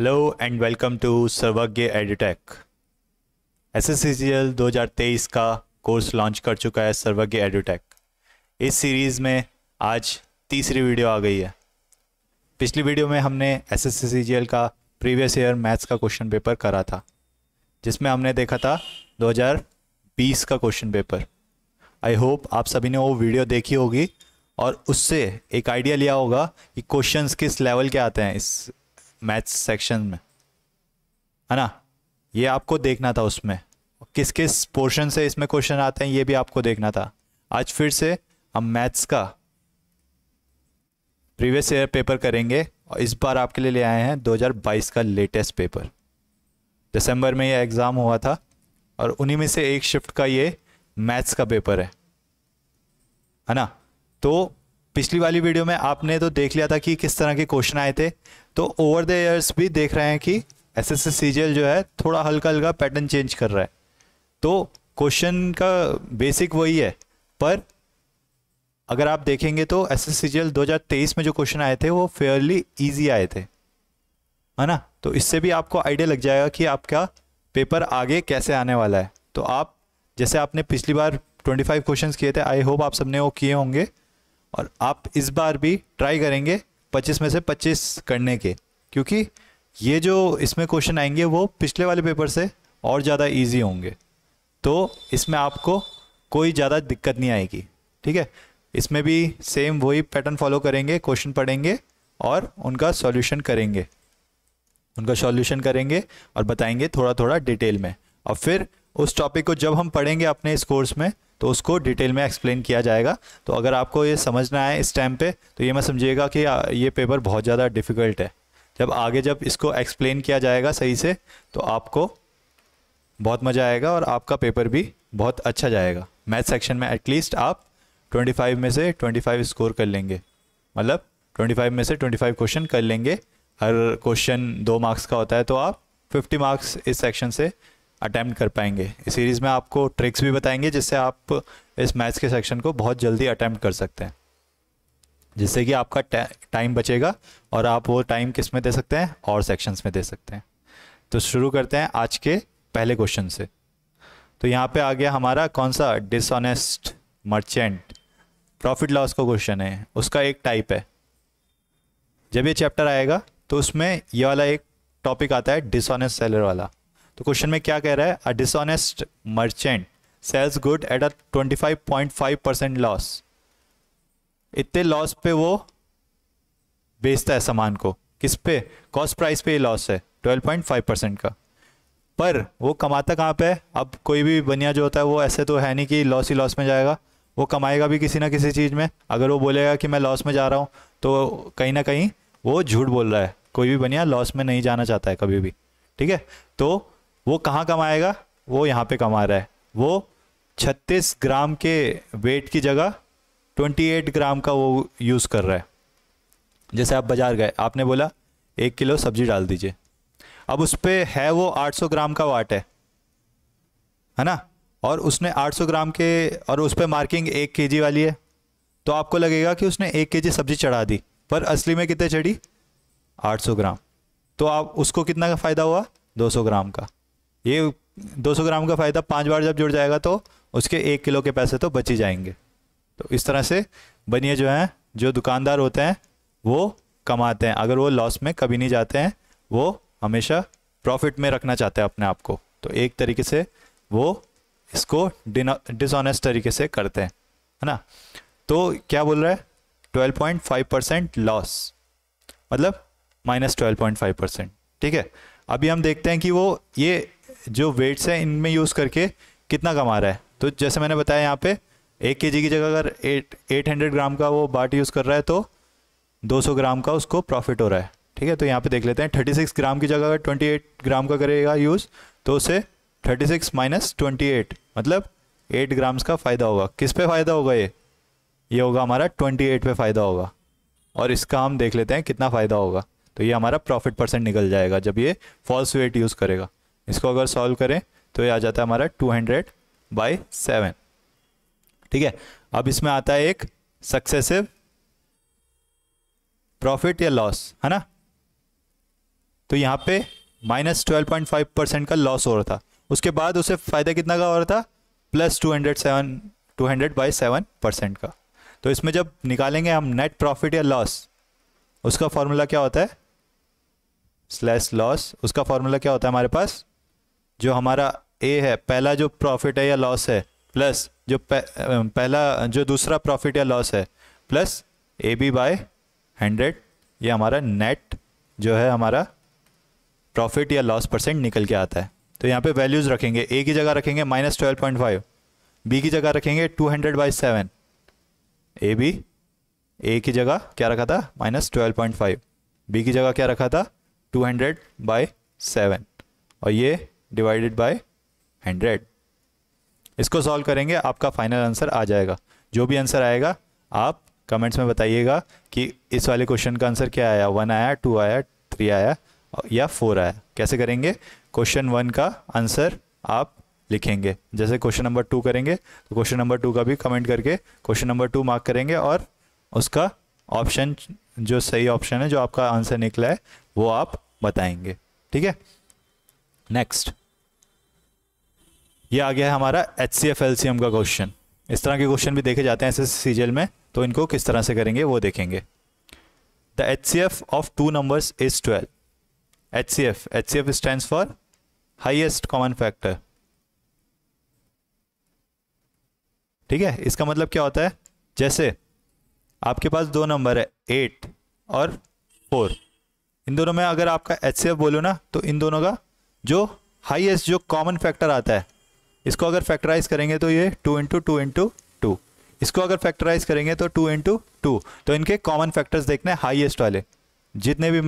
hello and welcome to Sarvagya edtech S S C C L दो हज़ार तेईस का कोर्स लॉन्च कर चुका है सर्वज्ञ एडिटेक इस सीरीज़ में आज तीसरी वीडियो आ गई है पिछली वीडियो में हमने S S C G L का प्रीवियस ईयर मैथ्स का क्वेश्चन पेपर करा था जिसमें हमने देखा था 2020 का क्वेश्चन पेपर आई होप आप सभी ने वो वीडियो देखी होगी और उससे एक आइडिया लिया होगा कि क्वेश्चंस किस लेवल के आते हैं इस मैच सेक्शन में है ना ये आपको देखना था उसमें किस किस पोर्शन से इसमें क्वेश्चन आते हैं ये भी आपको देखना था आज फिर से हम मैथ्स का प्रीवियस ईयर पेपर करेंगे और इस बार आपके लिए ले आए हैं 2022 का लेटेस्ट पेपर दिसंबर में ये एग्ज़ाम हुआ था और उन्हीं में से एक शिफ्ट का ये मैथ्स का पेपर है है ना तो पिछली वाली वीडियो में आपने तो देख लिया था कि किस तरह के क्वेश्चन आए थे तो ओवर द ईयर्स भी देख रहे हैं कि एस एस एस जो है थोड़ा हल्का हल्का पैटर्न चेंज कर रहा है तो क्वेश्चन का बेसिक वही है पर अगर आप देखेंगे तो एस एस तेईस में जो क्वेश्चन आए थे वो फेयरली ईजी आए थे है ना तो इससे भी आपको आइडिया लग जाएगा कि आपका पेपर आगे कैसे आने वाला है तो आप जैसे आपने पिछली बार 25 क्वेश्चंस किए थे आई होप आप सबने वो किए होंगे और आप इस बार भी ट्राई करेंगे पच्चीस में से पच्चीस करने के क्योंकि ये जो इसमें क्वेश्चन आएंगे वो पिछले वाले पेपर से और ज़्यादा ईजी होंगे तो इसमें आपको कोई ज़्यादा दिक्कत नहीं आएगी ठीक है इसमें भी सेम वही पैटर्न फॉलो करेंगे क्वेश्चन पढ़ेंगे और उनका सॉल्यूशन करेंगे उनका सॉल्यूशन करेंगे और बताएंगे थोड़ा थोड़ा डिटेल में और फिर उस टॉपिक को जब हम पढ़ेंगे अपने इस कोर्स में तो उसको डिटेल में एक्सप्लेन किया जाएगा तो अगर आपको ये समझना है इस टाइम पे तो ये मैं समझिएगा कि ये पेपर बहुत ज़्यादा डिफ़िकल्ट है जब आगे जब इसको एक्सप्लेन किया जाएगा सही से तो आपको बहुत मज़ा आएगा और आपका पेपर भी बहुत अच्छा जाएगा मैथ सेक्शन में एटलीस्ट आप 25 में से 25 स्कोर कर लेंगे मतलब 25 में से 25 क्वेश्चन कर लेंगे हर क्वेश्चन दो मार्क्स का होता है तो आप 50 मार्क्स इस सेक्शन से अटैम्प्ट कर पाएंगे इस सीरीज़ में आपको ट्रिक्स भी बताएंगे जिससे आप इस मैथ्स के सेक्शन को बहुत जल्दी अटैम्प्ट कर सकते हैं जिससे कि आपका टाइम बचेगा और आप वो टाइम किस में दे सकते हैं और सेक्शंस में दे सकते हैं तो शुरू करते हैं आज के पहले क्वेश्चन से तो यहाँ पे आ गया हमारा कौन सा डिसऑनेस्ट मर्चेंट प्रॉफिट लॉस का क्वेश्चन है उसका एक टाइप है जब ये चैप्टर आएगा तो उसमें ये वाला एक टॉपिक आता है डिसऑनेस्ट सेलर वाला तो क्वेश्चन में क्या कह रहा है a dishonest merchant sells good at a 25.5 percent loss इतने लॉस पे वो बेचता है सामान को किस पे कॉस्ट प्राइस पे लॉस है 12.5 परसेंट का पर वो कमाता कहाँ पे अब कोई भी बनिया जो होता है वो ऐसे तो है नहीं कि लॉस ही लॉस में जाएगा वो कमाएगा भी किसी ना किसी चीज़ में अगर वो बोलेगा कि मैं लॉस में जा रहा हूँ तो कहीं ना कहीं वो झूठ बोल रहा है कोई भी बनिया लॉस में नहीं जाना चाहता है कभी भी ठीक है तो वो कहाँ कमाएगा वो यहाँ पे कमा रहा है वो 36 ग्राम के वेट की जगह 28 ग्राम का वो यूज़ कर रहा है जैसे आप बाज़ार गए आपने बोला एक किलो सब्जी डाल दीजिए अब उस पर है वो 800 ग्राम का वाट है है ना और उसने 800 ग्राम के और उस पर मार्किंग एक के वाली है तो आपको लगेगा कि उसने एक के सब्जी चढ़ा दी पर असली में कितने चढ़ी 800 ग्राम तो आप उसको कितना का फ़ायदा हुआ 200 ग्राम का ये 200 ग्राम का फ़ायदा पांच बार जब जुड़ जाएगा तो उसके एक किलो के पैसे तो बच ही जाएंगे तो इस तरह से बनिए जो हैं जो दुकानदार होते हैं वो कमाते हैं अगर वो लॉस में कभी नहीं जाते हैं वो हमेशा प्रॉफिट में रखना चाहते हैं अपने आप को तो एक तरीके से वो इसको डिसऑनेस्ट तरीके से करते हैं है ना तो क्या बोल रहा है 12.5 परसेंट लॉस मतलब माइनस फाइव परसेंट ठीक है अभी हम देखते हैं कि वो ये जो वेट्स हैं इनमें यूज़ करके कितना कमा रहा है तो जैसे मैंने बताया यहाँ पे एक के की जगह अगर एट एट हंड्रेड ग्राम का वो बाट यूज़ कर रहा है तो दो सौ ग्राम का उसको प्रॉफिट हो रहा है ठीक है तो यहाँ पे देख लेते हैं थर्टी सिक्स ग्राम की जगह अगर ट्वेंटी एट ग्राम का करेगा यूज़ तो उसे thirty six minus twenty eight मतलब एट ग्राम्स का फ़ायदा होगा किस पे फ़ायदा होगा ये ये होगा हमारा ट्वेंटी एट पे फ़ायदा होगा और इसका हम देख लेते हैं कितना फ़ायदा होगा तो ये हमारा प्रॉफिट परसेंट निकल जाएगा जब ये फॉल्स वेट यूज़ करेगा इसको अगर सॉल्व करें तो ये आ जाता है हमारा टू हंड्रेड बाई सेवन ठीक है अब इसमें आता है एक सक्सेसिव प्रॉफिट या लॉस है ना तो यहाँ पे minus twelve point five percent का लॉस हो रहा था उसके बाद उसे फ़ायदा कितना का हो रहा था plus two hundred seven two hundred by seven percent का तो इसमें जब निकालेंगे हम नेट प्रॉफिट या लॉस उसका फॉर्मूला क्या होता है स्लैश लॉस उसका फॉर्मूला क्या होता है हमारे पास जो हमारा ए है पहला जो प्रॉफिट है या लॉस है प्लस जो पहला जो दूसरा प्रॉफिट या लॉस है plus A B by hundred ये हमारा नेट जो है हमारा प्रॉफिट या लॉस परसेंट निकल के आता है तो यहाँ पे वैल्यूज़ रखेंगे ए की जगह रखेंगे minus twelve point five B की जगह रखेंगे two hundred by seven A B A की जगह क्या रखा था minus twelve point five B की जगह क्या रखा था टू हंड्रेड बाई सेवन और ये डिवाइडेड बाय हंड्रेड इसको सॉल्व करेंगे आपका फाइनल आंसर आ जाएगा जो भी आंसर आएगा आप कमेंट्स में बताइएगा कि इस वाले क्वेश्चन का आंसर क्या आया वन आया टू आया थ्री आया या फोर आया कैसे करेंगे क्वेश्चन वन का आंसर आप लिखेंगे जैसे क्वेश्चन नंबर टू करेंगे तो क्वेश्चन नंबर टू का भी कमेंट करके क्वेश्चन नंबर टू मार्क करेंगे और उसका ऑप्शन जो सही ऑप्शन है जो आपका आंसर निकला है वो आप बताएंगे ठीक है नेक्स्ट ये आ गया है हमारा H C F L C M का क्वेश्चन इस तरह के क्वेश्चन भी देखे जाते हैं एस एस में तो इनको किस तरह से करेंगे वो देखेंगे the H C F of two numbers is twelve H C F H C F stand for highest common factor ठीक है इसका मतलब क्या होता है जैसे आपके पास दो नंबर है एट और फोर इन दोनों में अगर आपका एच सी एफ बोलो ना तो इन दोनों का जो हाईएस्ट जो कॉमन फैक्टर आता है इसको अगर फैक्टराइज करेंगे तो ये two into two into two इसको अगर फैक्टराइज करेंगे तो टू इंटू टू तो इनके कॉमन फैक्टर्स देखने हाईएस्ट वाले जितने भी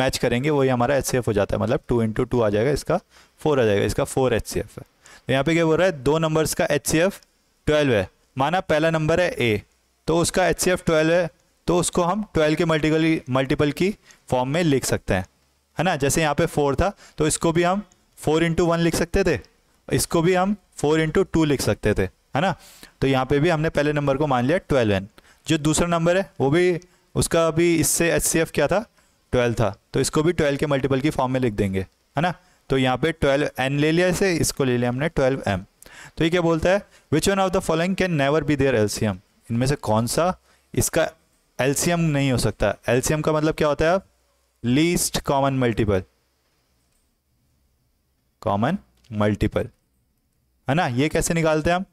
मैच करेंगे वही हमारा एच हो जाता है मतलब टू इंटू टू आ जाएगा इसका फोर आ जाएगा इसका फोर एच सी एफ है तो यहाँ पे क्या बोल रहा है दो नंबर्स का एच सी एफ ट्वेल्व है माना पहला नंबर है ए तो उसका एच सी एफ ट्वेल्व है तो उसको हम ट्वेल्व के मल्टीपल मल्टीपल की फॉर्म में लिख सकते हैं है ना जैसे यहाँ पे फोर था तो इसको भी हम फोर इंटू वन लिख सकते थे इसको भी हम फोर इंटू टू लिख सकते थे है ना तो यहाँ पे भी हमने पहले नंबर को मान लिया ट्वेल्व एन जो दूसरा नंबर है वो भी उसका भी इससे एच क्या था ट्वेल्व था तो इसको भी ट्वेल्व के मल्टीपल की फॉर्म में लिख देंगे है ना तो यहाँ पे ट्वेल्व एन ले लिया इसे इसको ले लिया हमने ट्वेल्व एम तो ये क्या बोलता है which one of the following can never be there L इनमें से कौन सा इसका एल नहीं हो सकता एल का मतलब क्या होता है अब least common multiple common multiple है ना ये कैसे निकालते हैं हम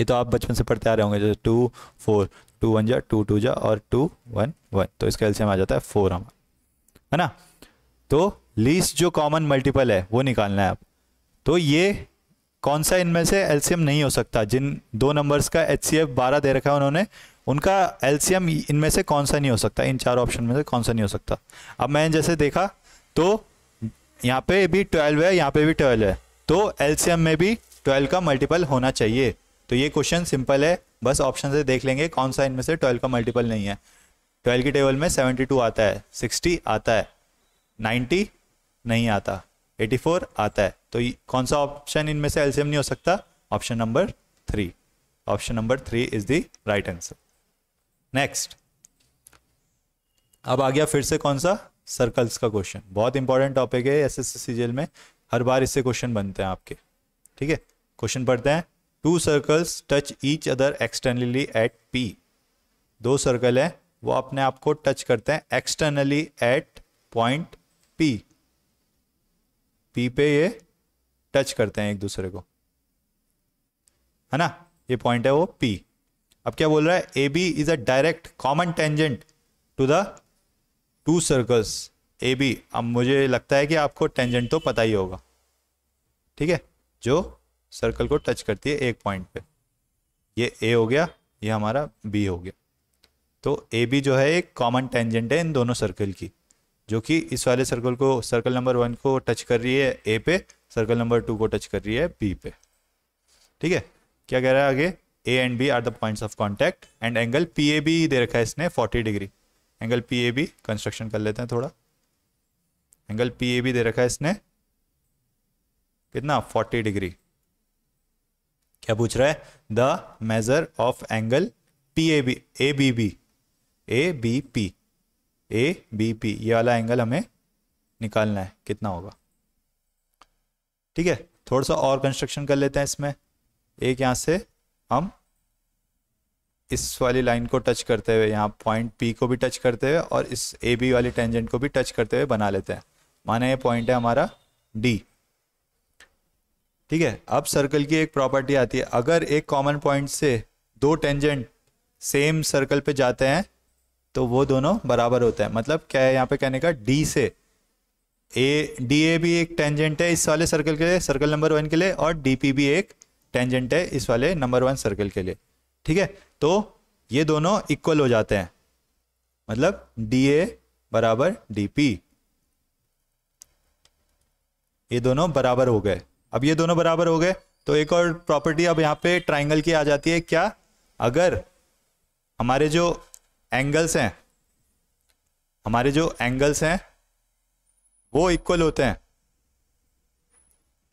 ये तो आप बचपन से पढ़ते आ रहे होंगे जैसे टू फोर टू वन जा टू टू जा और टू वन वन तो इसका एल्सियम आ जाता है फोर हमारा है ना तो लीस्ट जो कॉमन मल्टीपल है वो निकालना है आप तो ये कौन सा इनमें से एल्सियम नहीं हो सकता जिन दो नंबर्स का एच सी एफ बारह दे रखा है उन्होंने उनका एल्सियम इनमें से कौन सा नहीं हो सकता इन चार ऑप्शन में से कौन सा नहीं हो सकता अब मैंने जैसे देखा तो यहाँ पे भी ट्वेल्व है यहाँ पे भी ट्वेल्व है तो एलसीएम में भी ट्वेल्व का मल्टीपल होना चाहिए तो ये क्वेश्चन सिंपल है बस ऑप्शन से देख लेंगे कौन सा इनमें से ट्वेल्व का मल्टीपल नहीं है ट्वेल्व की टेबल में सेवेंटी टू आता है सिक्सटी आता है नाइन्टी नहीं आता एटी फोर आता है तो कौन सा ऑप्शन इनमें से एलसीएम नहीं हो सकता option number three option number three is the right answer next अब आ गया फिर से कौन सा सर्कल्स का क्वेश्चन बहुत इंपॉर्टेंट टॉपिक है एस एस में हर बार इससे क्वेश्चन बनते हैं आपके ठीक है क्वेश्चन पढ़ते हैं two circles touch each other externally at P दो सर्कल है वो अपने आप को टच करते हैं externally at point P P पे ये टच करते हैं एक दूसरे को है ना ये पॉइंट है वो पी अब क्या बोल रहा है A B is a direct common tangent to the two circles A B अब मुझे लगता है कि आपको टेंजेंट तो पता ही होगा ठीक है जो सर्कल को टच करती है एक पॉइंट पे ये ए हो गया ये हमारा बी हो गया तो ए बी जो है एक कॉमन टेंजेंट है इन दोनों सर्कल की जो कि इस वाले सर्कल को सर्कल नंबर वन को टच कर रही है ए पे सर्कल नंबर टू को टच कर रही है बी पे ठीक है क्या कह रहा है आगे A and B are the points of contact and angle P A B दे रखा है इसने forty degree angle P A B construction कर लेते हैं थोड़ा एंगल पी ए भी दे रखा है इसने कितना 40 डिग्री क्या पूछ रहा है the measure of angle P A B A B B A B P A B P ये वाला एंगल हमें निकालना है कितना होगा ठीक है थोड़ा सा और कंस्ट्रक्शन कर लेते हैं इसमें एक यहां से हम इस वाली लाइन को टच करते हुए यहाँ पॉइंट पी को भी टच करते हुए और इस ए बी वाली टेंजेंट को भी टच करते हुए बना लेते हैं माना ये पॉइंट है हमारा डी ठीक है अब सर्कल की एक प्रॉपर्टी आती है अगर एक कॉमन पॉइंट से दो टेंजेंट सेम सर्कल पे जाते हैं तो वो दोनों बराबर होते हैं मतलब क्या है यहाँ पे कहने का डी से ए डी ए भी एक टेंजेंट है इस वाले सर्कल के लिए सर्कल नंबर वन के लिए और डी पी भी एक टेंजेंट है इस वाले नंबर वन सर्कल के लिए ठीक है तो ये दोनों इक्वल हो जाते हैं मतलब डी ए बराबर डी पी ये दोनों बराबर हो गए अब ये दोनों बराबर हो गए तो एक और प्रॉपर्टी अब यहाँ पे ट्राइंगल की आ जाती है क्या अगर हमारे जो एंगल्स हैं हमारे जो एंगल्स हैं वो इक्वल होते हैं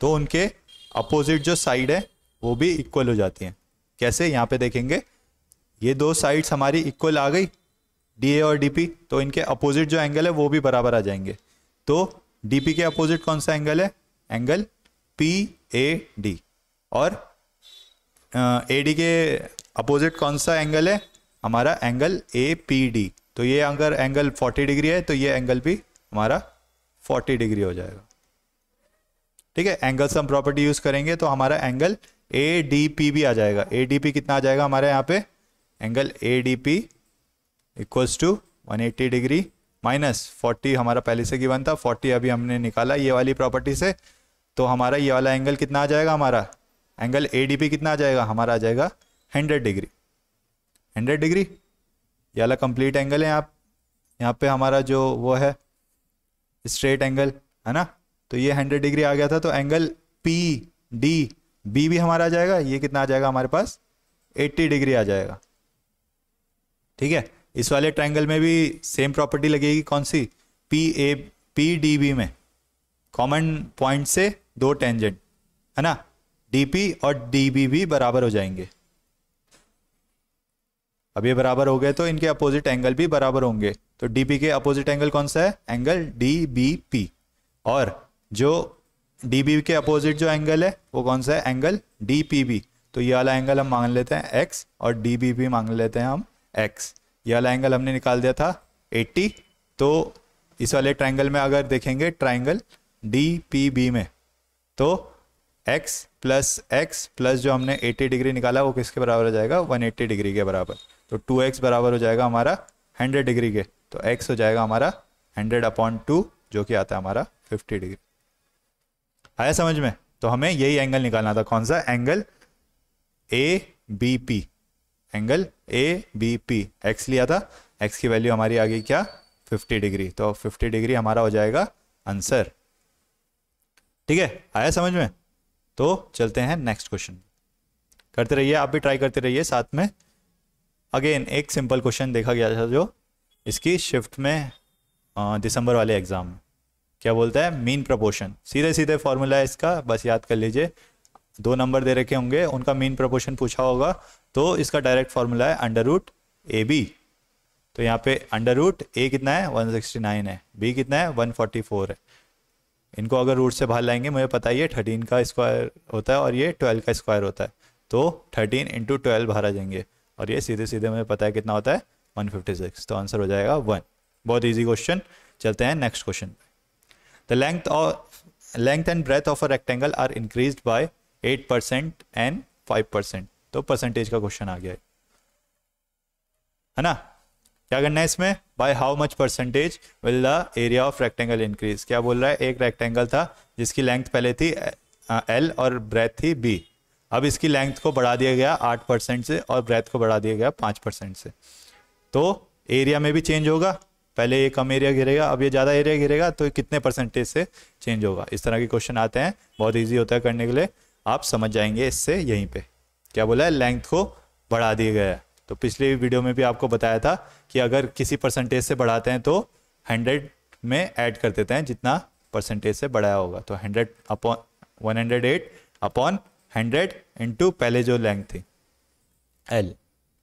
तो उनके अपोजिट जो साइड है वो भी इक्वल हो जाती हैं कैसे यहाँ पे देखेंगे ये दो साइड्स हमारी इक्वल आ गई डी ए और डी पी तो इनके अपोजिट जो एंगल है वो भी बराबर आ जाएंगे तो डीपी के अपोजिट कौन सा एंगल है एंगल पी ए डी और ए डी के अपोजिट कौन सा एंगल है हमारा एंगल ए पी डी तो ये अगर एंगल 40 डिग्री है तो ये एंगल भी हमारा 40 डिग्री हो जाएगा ठीक है एंगल सम प्रॉपर्टी यूज करेंगे तो हमारा एंगल ए डी पी भी आ जाएगा ए डी पी कितना आ जाएगा हमारे यहाँ पे angle A D P equals to 180 degree minus forty हमारा पहले से गिवन था फोर्टी अभी हमने निकाला ये वाली प्रॉपर्टी से तो हमारा ये वाला एंगल कितना आ जाएगा हमारा एंगल ए कितना आ जाएगा हमारा आ जाएगा हंड्रेड डिग्री हंड्रेड डिग्री ये वाला कंप्लीट एंगल है आप यहाँ पे हमारा जो वो है स्ट्रेट एंगल है ना तो ये हंड्रेड डिग्री आ गया था तो एंगल पी डी बी भी हमारा आ जाएगा ये कितना आ जाएगा हमारे पास एट्टी डिग्री आ जाएगा ठीक है इस वाले ट्राइंगल में भी सेम प्रॉपर्टी लगेगी कौन सी P A P D B में कॉमन पॉइंट से दो टेंजेंट है ना डी पी और डी बी भी बराबर हो जाएंगे अब ये बराबर हो गए तो इनके अपोजिट एंगल भी बराबर होंगे तो डी पी के अपोजिट एंगल कौन सा है एंगल डी बी पी और जो डी बी के अपोजिट जो एंगल है वो कौन सा है एंगल डी पी बी तो ये वाला एंगल हम मांग लेते हैं एक्स और डी बी पी मांग लेते हैं हम एक्स ये वाला एंगल हमने निकाल दिया था 80 तो इस वाले ट्राइंगल में अगर देखेंगे ट्राइंगल डी पी बी में तो x प्लस एक्स प्लस जो हमने 80 डिग्री निकाला वो किसके बराबर हो जाएगा 180 डिग्री के बराबर तो 2x बराबर हो जाएगा हमारा 100 डिग्री के तो x हो जाएगा हमारा 100 अपॉन टू जो कि आता है हमारा 50 डिग्री आया समझ में तो हमें यही एंगल निकालना था कौन सा angle A B P angle A B P X लिया था एक्स की वैल्यू हमारी आ गई क्या 50 डिग्री तो 50 डिग्री हमारा हो जाएगा आंसर ठीक है आया समझ में तो चलते हैं नेक्स्ट क्वेश्चन करते रहिए आप भी ट्राई करते रहिए साथ में अगेन एक सिंपल क्वेश्चन देखा गया था जो इसकी शिफ्ट में दिसंबर वाले एग्जाम में क्या बोलता है मीन प्रपोर्शन सीधे सीधे फॉर्मूला है इसका बस याद कर लीजिए दो नंबर दे रखे होंगे उनका मीन प्रपोर्शन पूछा होगा तो इसका डायरेक्ट फॉर्मूला है अंडर रूट ए बी तो यहाँ पे अंडर रूट ए कितना है 169 है बी कितना है 144 है इनको अगर रूट से बाहर लाएंगे मुझे पता ही है थर्टीन का स्क्वायर होता है और ये ट्वेल्व का स्क्वायर होता है तो थर्टीन इंटू ट्वेल्व बाहर आ जाएंगे और ये सीधे सीधे मुझे पता है कितना होता है वन तो आंसर हो जाएगा वन बहुत ईजी क्वेश्चन चलते हैं next question the length of length and breadth of a rectangle are increase by eight percent and five percent तो परसेंटेज का क्वेश्चन आ गया है है ना क्या करना है इसमें by how much percentage will the area of rectangle increase क्या बोल रहा है एक रेक्टेंगल था जिसकी लेंथ पहले थी एल और ब्रेथ थी बी अब इसकी लेंथ को बढ़ा दिया गया आठ परसेंट से और ब्रेथ को बढ़ा दिया गया पाँच परसेंट से तो एरिया में भी चेंज होगा पहले ये कम एरिया घिरेगा अब ये ज़्यादा एरिया घिरेगा तो कितने परसेंटेज से चेंज होगा इस तरह के क्वेश्चन आते हैं बहुत ईजी होता है करने के लिए आप समझ जाएंगे इससे यहीं पे क्या बोला है लेंथ को बढ़ा दिया गया है तो पिछले वीडियो में भी आपको बताया था कि अगर किसी परसेंटेज से बढ़ाते हैं तो हंड्रेड में ऐड कर देते हैं जितना परसेंटेज से बढ़ाया होगा तो hundred upon one hundred eight upon hundred into पहले जो लेंथ थी एल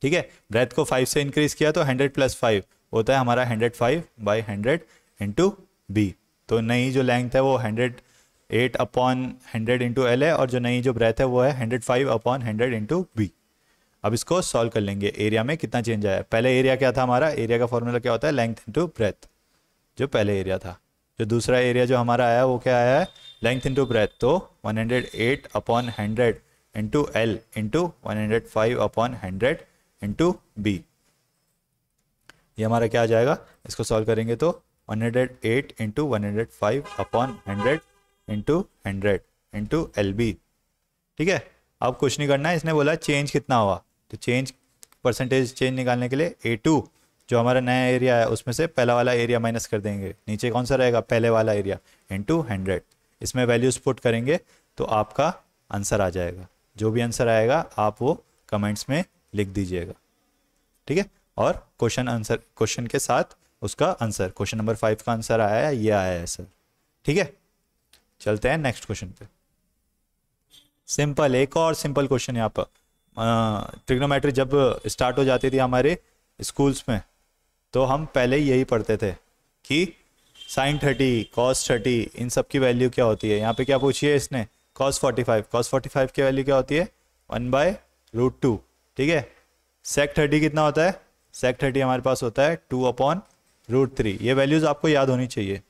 ठीक है ब्रेथ को फाइव से इंक्रीज किया तो हंड्रेड प्लस फाइव होता है हमारा hundred five by hundred into B तो नई जो लेंथ है वो hundred eight upon hundred into L है और जो नई जो ब्रेथ है वो है hundred five upon hundred into B अब इसको सॉल्व कर लेंगे एरिया में कितना चेंज आया पहले एरिया क्या था हमारा एरिया का फॉर्मूला क्या होता है लेंथ इंटू ब्रेथ जो पहले एरिया था जो दूसरा एरिया जो हमारा आया वो क्या आया है लेंथ इंटू ब्रेथ तो one hundred eight upon hundred into L into one hundred five upon hundred into B ये हमारा क्या आ जाएगा इसको सॉल्व करेंगे तो one hundred eight into one hundred five upon hundred into hundred into L B ठीक है अब कुछ नहीं करना है इसने बोला चेंज कितना हुआ तो चेंज परसेंटेज चेंज निकालने के लिए ए टू जो हमारा नया एरिया है उसमें से पहला वाला एरिया माइनस कर देंगे नीचे कौन सा रहेगा पहले वाला एरिया इंटू हंड्रेड इसमें वैल्यूज पुट करेंगे तो आपका आंसर आ जाएगा जो भी आंसर आएगा आप वो कमेंट्स में लिख दीजिएगा ठीक है और क्वेश्चन आंसर क्वेश्चन के साथ उसका आंसर क्वेश्चन नंबर फाइव का आंसर आया है ये आया है सर ठीक है चलते हैं नेक्स्ट क्वेश्चन पे सिंपल एक और सिंपल क्वेश्चन यहाँ पर ट्रिग्नोमेट्री जब स्टार्ट हो जाती थी हमारे स्कूल्स में तो हम पहले यही पढ़ते थे कि साइन थर्टी कॉस थर्टी इन सब की वैल्यू क्या होती है यहाँ पे क्या पूछिए इसने cos forty five cos forty five की वैल्यू क्या होती है वन बाय रूट टू ठीक है सेक थर्टी कितना होता है सेक थर्टी हमारे पास होता है टू अपॉन रूट थ्री ये वैल्यूज़ आपको याद होनी चाहिए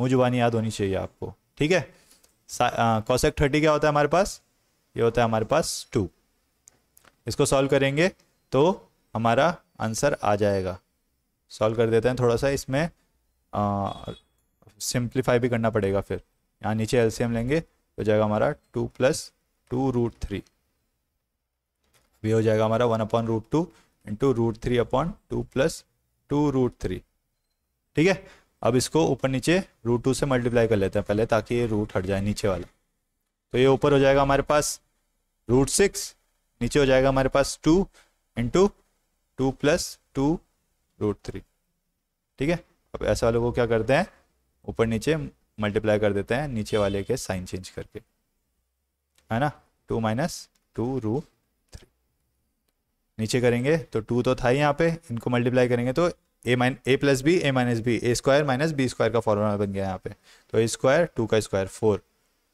मुँह जुबानी याद होनी चाहिए आपको ठीक है कॉसेक थर्टी क्या होता है हमारे पास ये होता है हमारे पास टू इसको सॉल्व करेंगे तो हमारा आंसर आ जाएगा सॉल्व कर देते हैं थोड़ा सा इसमें सिंप्लीफाई भी करना पड़ेगा फिर यहाँ नीचे एलसीएम लेंगे हो जाएगा हमारा two plus two root three ये हो जाएगा हमारा one upon root two into root three upon two plus two root three ठीक है अब इसको ऊपर नीचे रूट टू से मल्टीप्लाई कर लेते हैं पहले ताकि ये रूट हट जाए नीचे वाला तो ये ऊपर हो जाएगा हमारे पास रूट सिक्स नीचे हो जाएगा हमारे पास two into two plus two root three ठीक है अब ऐसे वालों को क्या करते हैं ऊपर नीचे मल्टीप्लाई कर देते हैं नीचे वाले के साइन चेंज करके है ना two minus two root three नीचे करेंगे तो टू तो था ही यहाँ पे इनको मल्टीप्लाई करेंगे तो A minus A plus B A minus B A square minus B square का फॉर्मूला बन गया यहाँ पे तो ए स्क्वायर टू का square four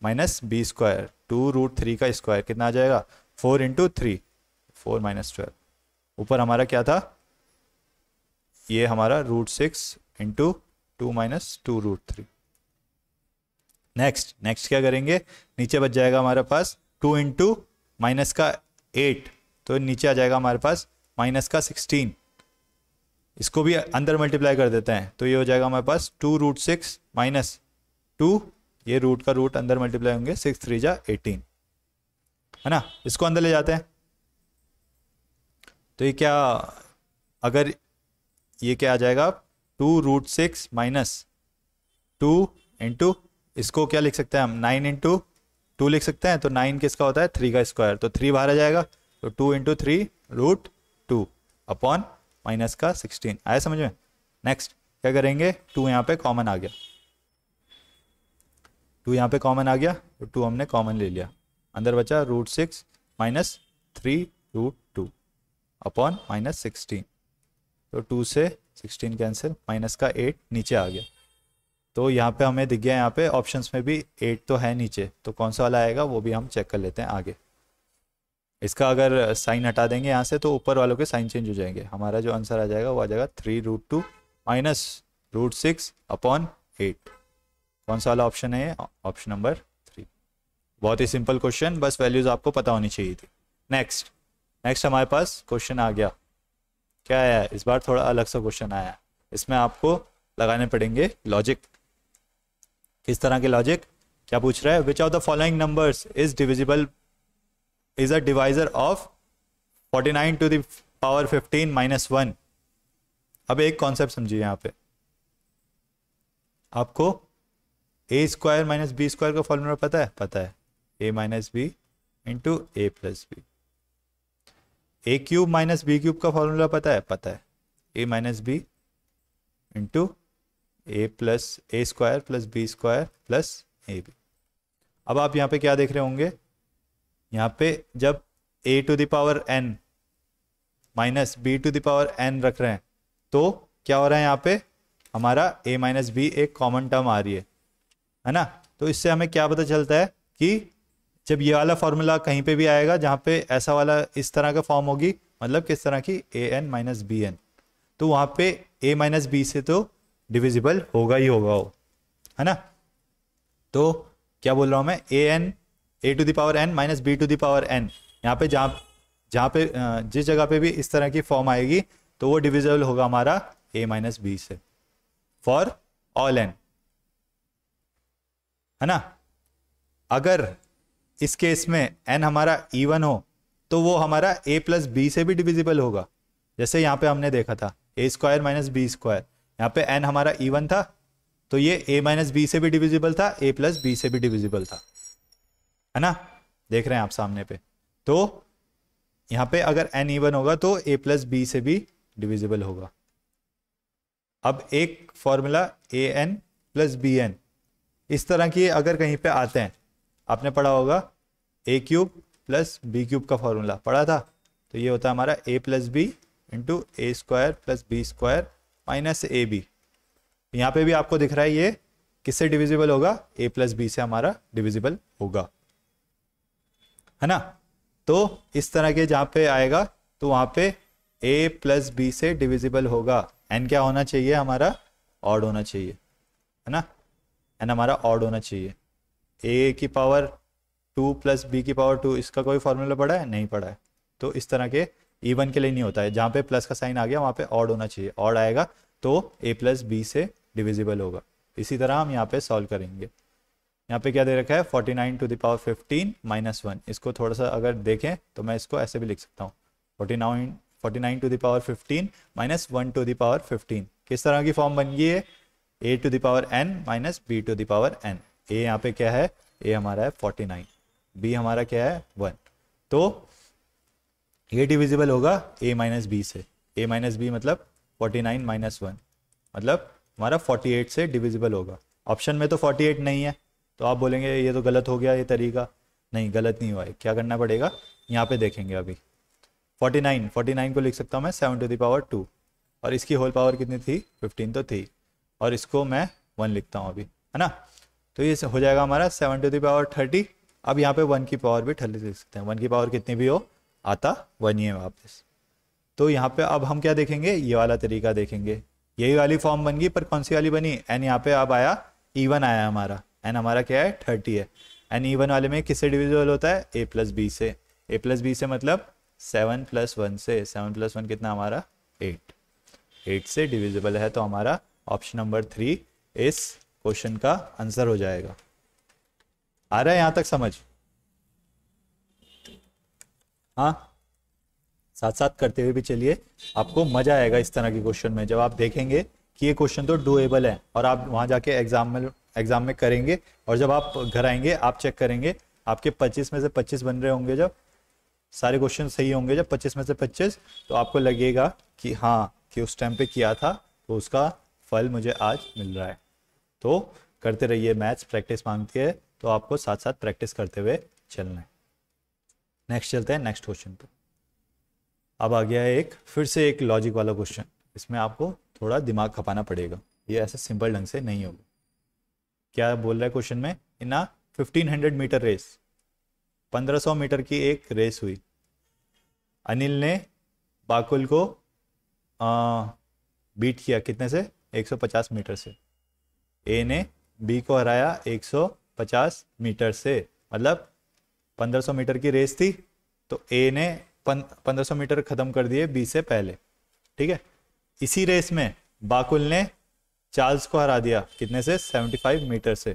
minus B square two root three का स्क्वायर कितना आ जाएगा four into three four minus twelve ऊपर हमारा क्या था ये हमारा root six into two minus two root three next next क्या करेंगे नीचे बच जाएगा हमारे पास टू इंटू माइनस का एट तो नीचे आ जाएगा हमारे पास माइनस का सिक्सटीन इसको भी अंदर मल्टीप्लाई कर देते हैं तो ये हो जाएगा हमारे पास two root six minus two ये रूट का रूट अंदर मल्टीप्लाई होंगे सिक्स थ्री जा एटीन है ना इसको अंदर ले जाते हैं तो ये क्या अगर ये क्या आ जाएगा two root six minus two into इसको क्या लिख सकते हैं हम नाइन इंटू टू लिख सकते हैं तो नाइन किसका होता है थ्री का स्क्वायर तो थ्री बाहर आ जाएगा तो two into three root two upon minus का सिक्सटीन आया समझ में नेक्स्ट क्या करेंगे टू यहाँ पे कॉमन आ गया टू यहाँ पे कॉमन आ गया तो टू हमने कॉमन ले लिया अंदर बचा root six minus three root two upon minus sixteen तो टू से सिक्सटीन कैंसिल माइनस का एट नीचे आ गया तो यहाँ पे हमें दिख गया यहाँ पे ऑप्शंस में भी एट तो है नीचे तो कौन सा वाला आएगा वो भी हम चेक कर लेते हैं आगे इसका अगर साइन हटा देंगे यहाँ से तो ऊपर वालों के साइन चेंज हो जाएंगे हमारा जो आंसर आ जाएगा वो आ जाएगा three root two minus root six upon eight कौन सा वाला ऑप्शन है ऑप्शन नंबर थ्री बहुत ही सिंपल क्वेश्चन बस वैल्यूज आपको पता होनी चाहिए थी नेक्स्ट नेक्स्ट हमारे पास क्वेश्चन आ गया क्या आया इस बार थोड़ा अलग सा क्वेश्चन आया इसमें आपको लगाने पड़ेंगे लॉजिक किस तरह के लॉजिक क्या पूछ रहा है which of the following numbers is divisible is a divisor of 49 to the power 15 minus one अब एक कॉन्सेप्ट समझिए यहां पे आपको A square minus B square का फॉर्मूला पता है पता है A minus B into A plus B A cube minus B cube का फॉर्मूला पता है पता है A minus B into A plus A square plus B square plus A B अब आप यहां पे क्या देख रहे होंगे यहाँ पे जब A to the power N minus B to the power N रख रहे हैं तो क्या हो रहा है यहाँ पे हमारा ए माइनस बी एक कॉमन टर्म आ रही है है ना तो इससे हमें क्या पता चलता है कि जब ये वाला फॉर्मूला कहीं पे भी आएगा जहाँ पे ऐसा वाला इस तरह का फॉर्म होगी मतलब किस तरह की A N minus B N तो वहाँ पे ए माइनस बी से तो डिविजिबल होगा ही होगा वो हो, है ना तो क्या बोल रहा हूँ मैं A N A to the power N minus B to the power N यहाँ पे जहाँ जहाँ पे जिस जगह पे भी इस तरह की फॉर्म आएगी तो वो डिविजिबल होगा हमारा ए माइनस बी से फॉर ऑल एन है ना अगर इस केस में एन हमारा इवन हो तो वो हमारा ए प्लस बी से भी डिविजिबल होगा जैसे यहाँ पे हमने देखा था A square minus B square यहाँ पे एन हमारा इवन था तो ये ए माइनस बी से भी डिविजिबल था ए प्लस बी से भी डिविजिबल था है ना देख रहे हैं आप सामने पे तो यहां पे अगर एन ईवन होगा तो ए प्लस बी से भी डिविजिबल होगा अब एक formula A N plus B N इस तरह की अगर कहीं पे आते हैं आपने पढ़ा होगा A cube plus B cube का फॉर्मूला पढ़ा था तो ये होता है हमारा A plus B into A square plus B square minus A B यहाँ पे भी आपको दिख रहा है ये किससे डिविजिबल होगा ए प्लस बी से हमारा डिविजिबल होगा है ना तो इस तरह के जहाँ पे आएगा तो वहाँ पे ए प्लस बी से डिविजिबल होगा n क्या होना चाहिए हमारा ऑड होना चाहिए है ना एन हमारा ऑड होना चाहिए ए की पावर टू प्लस बी की पावर टू इसका कोई फॉर्मूला पड़ा है नहीं पड़ा है तो इस तरह के ईवन के लिए नहीं होता है जहाँ पे प्लस का साइन आ गया वहाँ पे ऑड होना चाहिए ऑड आएगा तो ए प्लस बी से डिविजिबल होगा इसी तरह हम यहाँ पे सॉल्व करेंगे यहाँ पे क्या दे रखा है 49 to the power power 15 minus one इसको थोड़ा सा अगर देखें तो मैं इसको ऐसे भी लिख सकता हूँ 49 49 to the power power 15 minus one to the power power 15 किस तरह की फॉर्म बन गई है A to the power power N minus B to the power power N A यहाँ पे क्या है ए हमारा है 49 बी हमारा क्या है वन तो ये डिविजिबल होगा ए माइनस बी से ए माइनस बी मतलब 49 माइनस वन मतलब हमारा 48 से डिविजिबल होगा ऑप्शन में तो 48 नहीं है तो आप बोलेंगे ये तो गलत हो गया ये तरीका नहीं गलत नहीं हुआ है क्या करना पड़ेगा यहाँ पे देखेंगे अभी 49 49 को लिख सकता हूँ मैं seven to the power power two और इसकी होल पावर कितनी थी 15 तो थी और इसको मैं वन लिखता हूँ अभी है ना तो ये हो जाएगा हमारा seven to the power power thirty अब यहाँ पे वन की पावर भी थर्टी लिख सकते हैं वन की पावर कितनी भी हो आता वन ही है वापस तो यहाँ पे अब हम क्या देखेंगे ये वाला तरीका देखेंगे यही वाली फॉर्म बन गई पर कौन सी वाली बनी एंड यहाँ पे अब आया ई e आया हमारा एन हमारा क्या है थर्टी है एन ईवन वाले में किससे डिविजिबल होता है ए प्लस बी से ए प्लस बी से मतलब सेवन प्लस वन से सेवन प्लस वन कितना हमारा एट एट से डिविजिबल है तो हमारा ऑप्शन नंबर थ्री इस क्वेश्चन का आंसर हो जाएगा आ रहा है यहां तक समझ हाँ साथ साथ करते हुए भी चलिए आपको मजा आएगा इस तरह के क्वेश्चन में जब आप देखेंगे कि ये क्वेश्चन तो डूएबल है और आप वहां जाके एग्जाम में एग्जाम में करेंगे और जब आप घर आएंगे आप चेक करेंगे आपके 25 में से 25 बन रहे होंगे जब सारे क्वेश्चन सही होंगे जब 25 में से 25 तो आपको लगेगा कि हाँ कि उस टाइम पे किया था तो उसका फल मुझे आज मिल रहा है तो करते रहिए मैथ्स प्रैक्टिस मांगती है तो आपको साथ साथ प्रैक्टिस करते हुए चलना है नेक्स्ट चलते हैं नेक्स्ट क्वेश्चन पे अब आ गया एक फिर से एक लॉजिक वाला क्वेश्चन इसमें आपको थोड़ा दिमाग खपाना पड़ेगा ये ऐसे सिंपल ढंग से नहीं होगा क्या बोल रहा है क्वेश्चन में in a hundred metre race 1500 metre की एक रेस हुई अनिल ने बाकुल को आ, बीट किया कितने से 150 मीटर से ए ने बी को हराया 150 मीटर से मतलब 1500 मीटर की रेस थी तो ए ने पंद्रह 1500 मीटर ख़त्म कर दिए बी से पहले ठीक है इसी रेस में बाकुल ने चार्ल्स को हरा दिया कितने से 75 मीटर से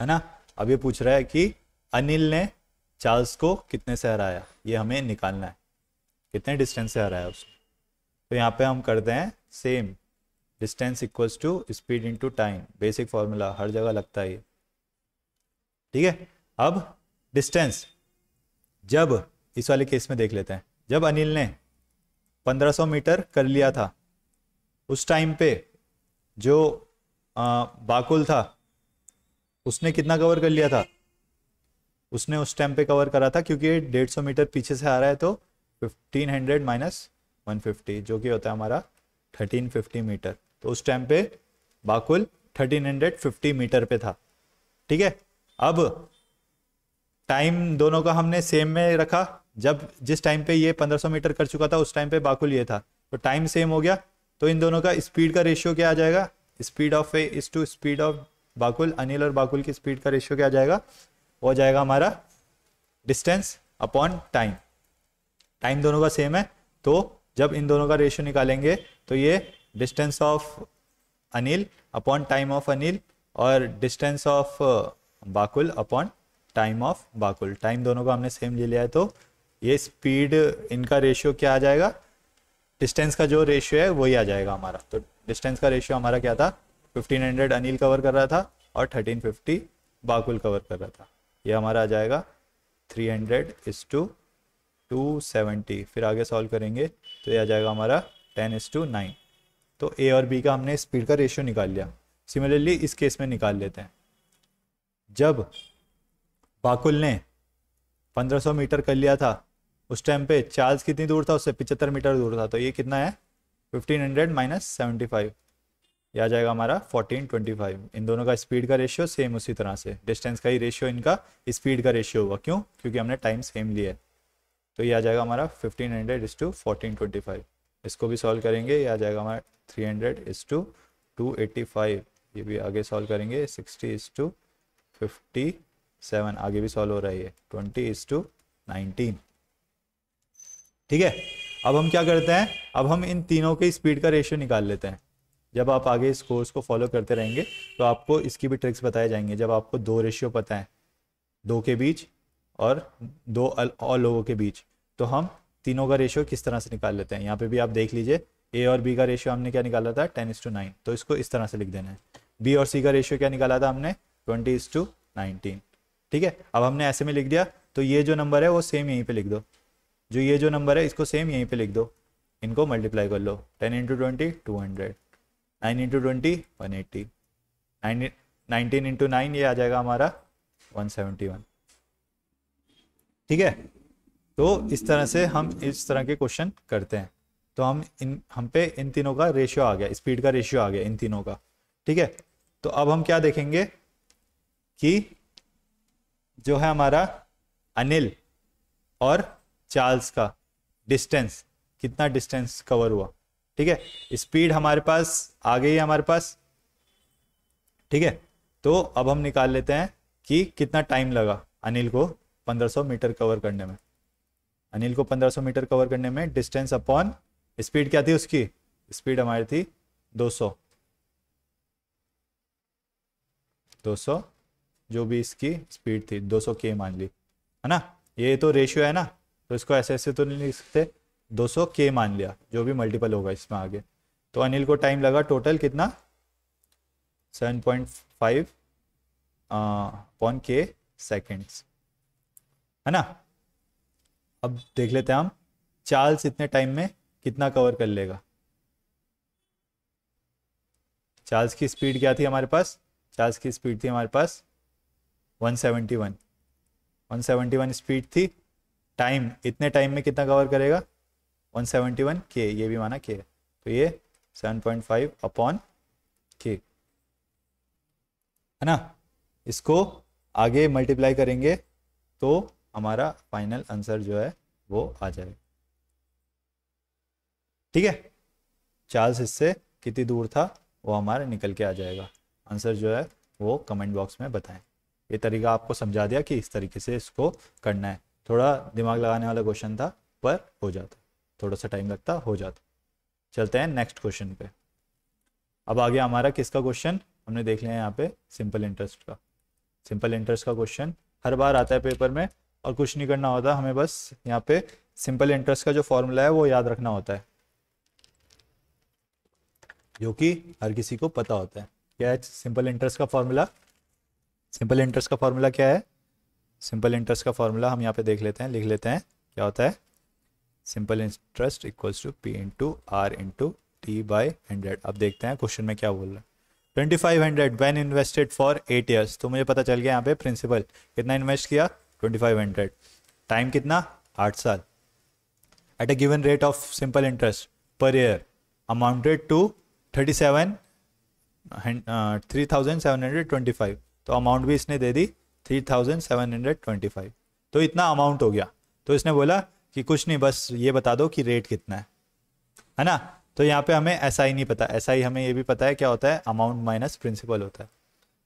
है ना अब ये पूछ रहा है कि अनिल ने चार्ल्स को कितने से हराया ये हमें निकालना है कितने डिस्टेंस से हराया उसको तो यहाँ पे हम करते हैं same distance equals to speed into time basic formula हर जगह लगता है ये ठीक है अब डिस्टेंस जब इस वाले केस में देख लेते हैं जब अनिल ने 1500 मीटर कर लिया था उस टाइम पे जो आ, बाकुल था उसने कितना कवर कर लिया था उसने उस टाइम पे कवर करा था क्योंकि डेढ़ सौ मीटर पीछे से आ रहा है तो fifteen hundred minus one fifty जो कि होता है हमारा थर्टीन फिफ्टी मीटर तो उस टाइम पे Bakul thirteen hundred fifty metre पे था ठीक है अब टाइम दोनों का हमने सेम में रखा जब जिस टाइम पे ये पंद्रह सौ मीटर कर चुका था उस टाइम पे बाकुल ये था तो टाइम सेम हो गया तो इन दोनों का स्पीड का रेशियो क्या आ जाएगा speed of A is to speed of Bakul Anil और बाकुल की स्पीड का रेशियो क्या आ जाएगा वो जाएगा हमारा डिस्टेंस अपॉन टाइम टाइम दोनों का सेम है तो जब इन दोनों का रेशियो निकालेंगे तो ये distance of Anil upon time of Anil और distance of Bakul upon time of Bakul time दोनों को हमने सेम ले लिया है तो ये स्पीड इनका रेशियो क्या आ जाएगा डिस्टेंस का जो रेशियो है वही आ जाएगा हमारा तो डिस्टेंस का रेशियो हमारा क्या था 1500 अनिल कवर कर रहा था और 1350 बाकुल कवर कर रहा था ये हमारा आ जाएगा 300 हंड्रेड इस टू टू सेवेंटी फिर आगे सॉल्व करेंगे तो ये आ जाएगा हमारा 10 इस टू नाइन तो ए और बी का हमने स्पीड का रेशियो निकाल लिया सिमिलरली इस केस में निकाल लेते हैं जब बाकुल ने 1500 मीटर कर लिया था उस टाइम पे चार्ल्स कितनी दूर था उससे पिचहत्तर मीटर दूर था तो ये कितना है fifteen hundred minus seventy five ये आ जाएगा हमारा फोर्टीन ट्वेंटी फाइव इन दोनों का स्पीड का रेशियो सेम उसी तरह से डिस्टेंस का ही रेशियो इनका स्पीड का रेशियो हुआ क्यों क्योंकि हमने टाइम सेम लिया है तो ये आ जाएगा हमारा fifteen hundred is to fourteen twenty five इसको भी सॉल्व करेंगे ये आ जाएगा हमारा three hundred is to two eighty five ये भी आगे सॉल्व करेंगे sixty is to fifty seven आगे भी सॉल्व हो रहा है ये ट्वेंटी इज टू नाइनटीन ठीक है अब हम क्या करते हैं अब हम इन तीनों के स्पीड का रेशियो निकाल लेते हैं जब आप आगे इस कोर्स को फॉलो करते रहेंगे तो आपको इसकी भी ट्रिक्स बताए जाएंगे जब आपको दो रेशियो पता है दो के बीच और दो और लोगों के बीच तो हम तीनों का रेशियो किस तरह से निकाल लेते हैं यहाँ पे भी आप देख लीजिए ए और बी का रेशियो हमने क्या निकाला था टेन इस टू नाइन तो इसको इस तरह से लिख देना है बी और सी का रेशियो क्या निकाला था हमने ट्वेंटी इस टू नाइनटीन ठीक है अब हमने ऐसे में लिख दिया तो ये जो नंबर है वो सेम यहीं पे लिख दो जो ये जो नंबर है इसको सेम यहीं पे लिख दो इनको मल्टीप्लाई कर लो ten into twenty two hundred nine into twenty one eighty nineteen into nine ये आ जाएगा हमारा वन सेवेंटी वन ठीक है तो इस तरह से हम इस तरह के क्वेश्चन करते हैं तो हम इन हम पे इन तीनों का रेशियो आ गया स्पीड का रेशियो आ गया इन तीनों का ठीक है तो अब हम क्या देखेंगे कि जो है हमारा अनिल और चार्ल्स का डिस्टेंस कितना डिस्टेंस कवर हुआ ठीक है स्पीड हमारे पास आ गई है हमारे पास ठीक है तो अब हम निकाल लेते हैं कि कितना टाइम लगा अनिल को 1500 मीटर कवर करने में अनिल को 1500 मीटर कवर करने में डिस्टेंस अपॉन स्पीड क्या थी उसकी स्पीड हमारी थी 200 200 जो भी इसकी स्पीड थी 200 के मान ली है ना ये तो रेशियो है ना तो इसको ऐसे ऐसे तो नहीं लिख सकते 200 के मान लिया जो भी मल्टीपल होगा इसमें आगे तो अनिल को टाइम लगा टोटल कितना 7.5 पॉइंट फाइव पॉन के सेकेंड्स है ना अब देख लेते हैं हम चार्ल्स इतने टाइम में कितना कवर कर लेगा चार्ल्स की स्पीड क्या थी हमारे पास चार्ल्स की स्पीड थी हमारे पास 171 171 स्पीड थी टाइम इतने टाइम में कितना कवर करेगा 171 के ये भी माना के तो ये 7.5 अपॉन के है ना इसको आगे मल्टीप्लाई करेंगे तो हमारा फाइनल आंसर जो है वो आ जाएगा ठीक है चार्ल्स इससे कितनी दूर था वो हमारा निकल के आ जाएगा आंसर जो है वो कमेंट बॉक्स में बताएं ये तरीका आपको समझा दिया कि इस तरीके से इसको करना है थोड़ा दिमाग लगाने वाला क्वेश्चन था पर हो जाता थोड़ा सा टाइम लगता हो जाता चलते हैं नेक्स्ट क्वेश्चन पे अब आ गया हमारा किसका क्वेश्चन हमने देख लिया यहाँ पे सिंपल इंटरेस्ट का सिंपल इंटरेस्ट का क्वेश्चन हर बार आता है पेपर में और कुछ नहीं करना होता हमें बस यहाँ पे सिंपल इंटरेस्ट का जो फॉर्मूला है वो याद रखना होता है जो कि हर किसी को पता होता है क्या है सिंपल इंटरेस्ट का फॉर्मूला सिंपल इंटरेस्ट का फॉर्मूला क्या है सिंपल इंटरेस्ट का फॉर्मूला हम यहाँ पे देख लेते हैं लिख लेते हैं क्या होता है simple interest equals to P into R into T by hundred अब देखते हैं क्वेश्चन में क्या बोल रहा है twenty five hundred when invested for eight years तो मुझे पता चल गया यहाँ पे प्रिंसिपल कितना इन्वेस्ट किया ट्वेंटी फाइव हंड्रेड टाइम कितना आठ साल at a given rate of simple interest per year amounted to thirty seven three thousand seven hundred twenty five तो अमाउंट भी इसने दे दी three thousand seven hundred twenty five तो इतना अमाउंट हो गया तो इसने बोला कि कुछ नहीं बस ये बता दो कि रेट कितना है है ना तो यहाँ पे हमें एस ही नहीं पता एस SI हमें ये भी पता है क्या होता है अमाउंट माइनस प्रिंसिपल होता है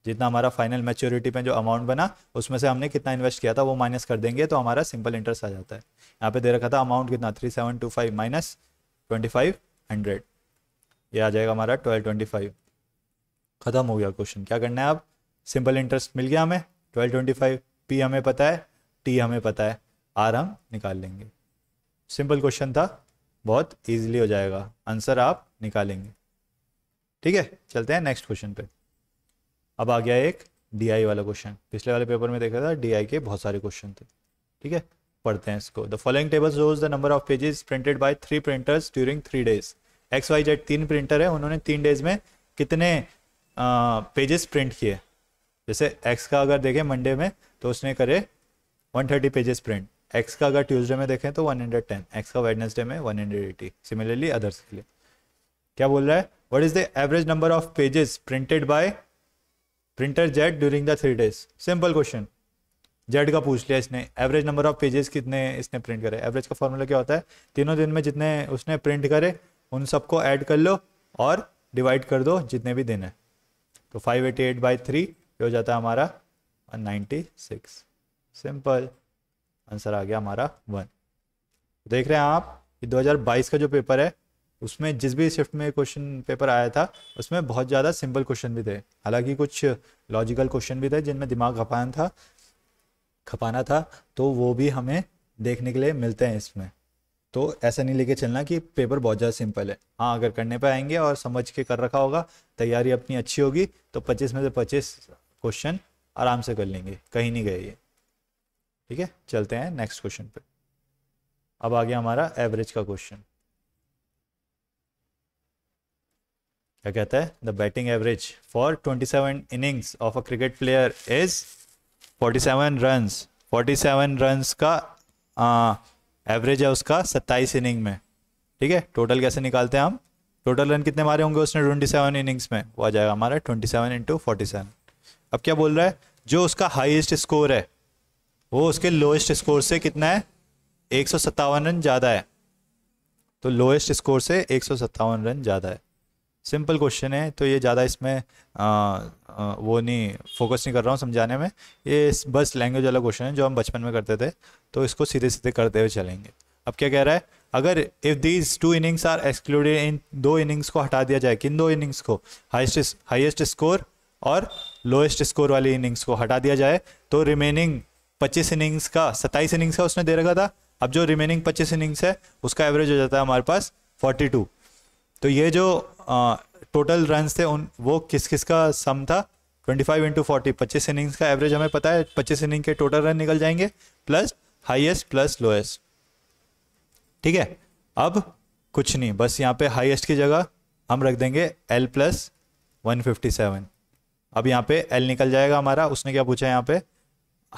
जितना हमारा फाइनल मेच्योरिटी में जो अमाउंट बना उसमें से हमने कितना इन्वेस्ट किया था वो माइनस कर देंगे तो हमारा सिंपल इंटरेस्ट आ जाता है यहाँ पे दे रखा था अमाउंट कितना three seven two five minus twenty five hundred ये आ जाएगा हमारा ट्वेल्व ट्वेंटी फाइव खत्म हो गया क्वेश्चन क्या करना है अब सिंपल इंटरेस्ट मिल गया हमें ट्वेल्व ट्वेंटी फाइव पी हमें पता है टी हमें पता है आर हम निकाल लेंगे सिंपल क्वेश्चन था बहुत ईजिली हो जाएगा आंसर आप निकालेंगे ठीक है चलते हैं नेक्स्ट क्वेश्चन पे अब आ गया एक डीआई वाला क्वेश्चन पिछले वाले पेपर में देखा था डीआई के बहुत सारे क्वेश्चन थे ठीक है पढ़ते हैं इसको the following table the number of pages printed by three printers during three days X Y Z तीन प्रिंटर है उन्होंने तीन डेज में कितने पेजेस प्रिंट किए जैसे एक्स का अगर देखें मंडे में तो उसने करे 130 पेजेस प्रिंट एक्स का अगर ट्यूजडे में देखें तो 110 एक्स का वेडनेसडे में वन हंड्रेड सिमिलरली अदर्स के लिए क्या बोल रहा है what is the average number of pages printed by printer Z during the three days simple question Z का पूछ लिया इसने एवरेज नंबर ऑफ पेजेस कितने इसने प्रिंट करे एवरेज का फॉर्मूला क्या होता है तीनों दिन में जितने उसने प्रिंट करे उन सबको ऐड कर लो और डिवाइड कर दो जितने भी दिन है तो 588 एटी एट बाई थ्री ये हो जाता है हमारा one ninety six simple answer आ गया हमारा वन देख रहे हैं आप कि 2022 का जो पेपर है उसमें जिस भी शिफ्ट में क्वेश्चन पेपर आया था उसमें बहुत ज़्यादा सिंपल क्वेश्चन भी थे हालांकि कुछ लॉजिकल क्वेश्चन भी थे जिनमें दिमाग खपाना था खपाना था तो वो भी हमें देखने के लिए मिलते हैं इसमें तो ऐसा नहीं लेके चलना कि पेपर बहुत ज़्यादा सिंपल है हाँ अगर करने पर आएंगे और समझ के कर रखा होगा तैयारी अपनी अच्छी होगी तो पच्चीस में से पच्चीस क्वेश्चन आराम से कर लेंगे कहीं नहीं गए ये ठीक है चलते हैं नेक्स्ट क्वेश्चन पे अब आ गया हमारा एवरेज का क्वेश्चन क्या कहता है the batting average for 27 innings of a cricket player is 47 runs 47 runs का एवरेज है उसका 27 इनिंग में ठीक है टोटल कैसे निकालते हैं हम टोटल रन कितने मारे होंगे उसने 27 इनिंग्स में वो आ जाएगा हमारा 27 सेवन इंटू फोर्टी सेवन अब क्या बोल रहा है जो उसका हाईएस्ट स्कोर है वो उसके लोएस्ट स्कोर से कितना है एक रन ज़्यादा है तो लोएस्ट स्कोर से एक रन ज़्यादा है सिंपल क्वेश्चन है तो ये ज़्यादा इसमें आ, आ, वो नहीं फोकस नहीं कर रहा हूँ समझाने में ये बस लैंग्वेज वाला क्वेश्चन है जो हम बचपन में करते थे तो इसको सीधे सीधे करते हुए चलेंगे अब क्या कह रहा है अगर if these two innings are excluded इन दो इनिंग्स को हटा दिया जाए किन दो इनिंग्स को हाइस्ट हाइएस्ट स्कोर और लोएस्ट स्कोर वाली इनिंग्स को हटा दिया जाए तो रिमेनिंग पच्चीस इनिंग्स का सत्ताईस इनिंग्स का उसने दे रखा था अब जो रिमेनिंग पच्चीस इनिंग्स है उसका एवरेज हो जाता है हमारे पास फोर्टी टू तो ये जो आ, टोटल रन थे उन वो किस किस का सम था ट्वेंटी फाइव इंटू फोर्टी पच्चीस इनिंग्स का एवरेज हमें पता है पच्चीस इनिंग के टोटल रन निकल जाएंगे प्लस हाइएस्ट प्लस लोएस्ट ठीक है अब कुछ नहीं बस यहाँ पे हाईएस्ट की जगह हम रख देंगे L plus one fifty seven अब यहाँ पे एल निकल जाएगा हमारा उसने क्या पूछा है यहाँ पे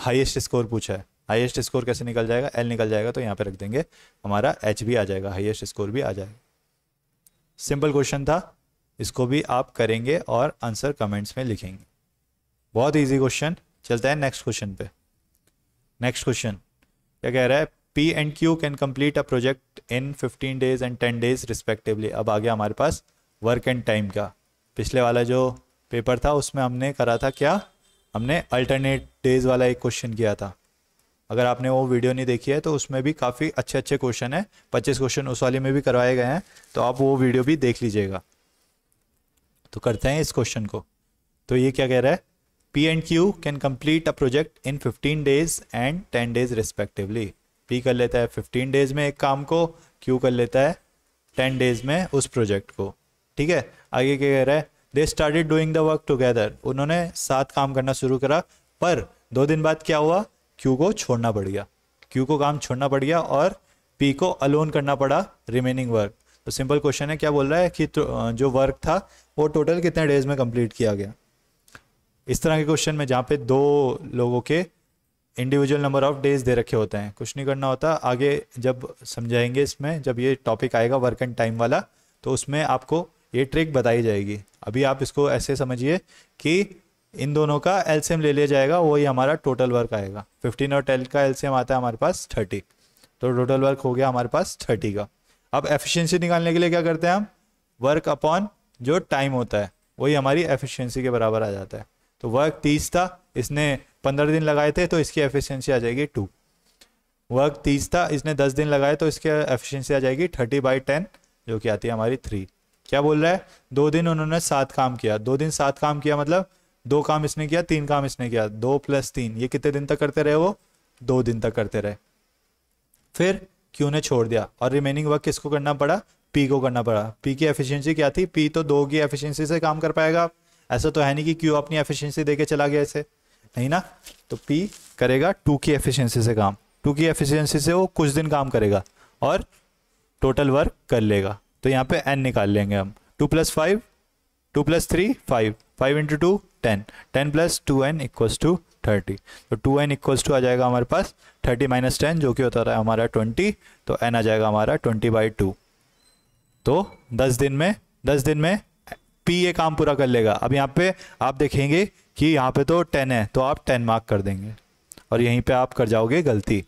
हाईएस्ट स्कोर पूछा है हाईएस्ट स्कोर कैसे निकल जाएगा एल निकल जाएगा तो यहाँ पे रख देंगे हमारा एच भी आ जाएगा हाईएस्ट स्कोर भी आ जाएगा सिंपल क्वेश्चन था इसको भी आप करेंगे और आंसर कमेंट्स में लिखेंगे बहुत ईजी क्वेश्चन चलते हैं नेक्स्ट क्वेश्चन पे नेक्स्ट क्वेश्चन क्या कह रहा है P and Q can complete a project in fifteen days and ten days respectively अब आ गया हमारे पास वर्क एंड टाइम का पिछले वाला जो पेपर था उसमें हमने करा था क्या हमने अल्टरनेट डेज वाला एक क्वेश्चन किया था अगर आपने वो वीडियो नहीं देखी है तो उसमें भी काफ़ी अच्छे अच्छे क्वेश्चन हैं पच्चीस क्वेश्चन उस वाले में भी करवाए गए हैं तो आप वो वीडियो भी देख लीजिएगा तो करते हैं इस क्वेश्चन को तो ये क्या कह रहा है P and Q can complete a project in fifteen days and ten days respectively P कर लेता है फिफ्टीन डेज में एक काम को क्यू कर लेता है टेन डेज में उस प्रोजेक्ट को ठीक है आगे क्या कह रहा है they started doing the work together उन्होंने साथ काम करना शुरू करा पर दो दिन बाद क्या हुआ क्यू को छोड़ना पड़ गया क्यू को काम छोड़ना पड़ गया और पी को अलोन करना पड़ा रिमेनिंग वर्क तो सिंपल क्वेश्चन है क्या बोल रहा है कि तो, जो वर्क था वो टोटल कितने डेज में कंप्लीट किया गया इस तरह के क्वेश्चन में जहाँ पे दो लोगों के इंडिविजुअल नंबर ऑफ डेज दे रखे होते हैं कुछ नहीं करना होता आगे जब समझाएंगे इसमें जब ये टॉपिक आएगा वर्क एंड टाइम वाला तो उसमें आपको ये ट्रिक बताई जाएगी अभी आप इसको ऐसे समझिए कि इन दोनों का एल्सियम ले लिया जाएगा वही हमारा टोटल वर्क आएगा 15 और 10 का एल्सियम आता है हमारे पास 30 तो टोटल वर्क हो गया हमारे पास 30 का अब एफिशिएंसी निकालने के लिए क्या करते हैं हम वर्क अपॉन जो टाइम होता है वही हमारी एफिशिएंसी के बराबर आ जाता है तो वर्क तीस था इसने पंद्रह दिन लगाए थे तो इसकी एफिशिएंसी आ जाएगी टू वर्क तीस था इसने दस दिन लगाए तो इसकी एफिशिएंसी आ जाएगी थर्टी बाई टेन जो कि आती है हमारी थ्री क्या बोल रहा है दो दिन उन्होंने सात काम किया दो दिन सात काम किया मतलब दो काम इसने किया तीन काम इसने किया दो प्लस तीन ये कितने दिन तक करते रहे वो दो दिन तक करते रहे फिर क्यू ने छोड़ दिया और रिमेनिंग वर्क किसको करना पड़ा पी को करना पड़ा पी की एफिशिएंसी क्या थी पी तो दो की एफिशिएंसी से काम कर पाएगा ऐसा तो है नहीं कि क्यू अपनी एफिशिएंसी देके चला गया इसे नहीं ना तो पी करेगा टू की एफिशिएंसी से काम टू की एफिशिएंसी से वो कुछ दिन काम करेगा और टोटल वर्क कर लेगा तो यहाँ पे एन निकाल लेंगे हम two plus five two plus three five five into two ten ten plus two N equals to thirty तो टू एन इक्वल्स टू आ जाएगा हमारे पास थर्टी माइनस टेन जो कि होता रहा है हमारा ट्वेंटी तो एन आ जाएगा हमारा ट्वेंटी बाई टू तो दस दिन में दस दिन में पी ये काम पूरा कर लेगा अब यहाँ पे आप देखेंगे कि यहाँ पे तो टेन है तो आप टेन मार्क कर देंगे और यहीं पे आप कर जाओगे गलती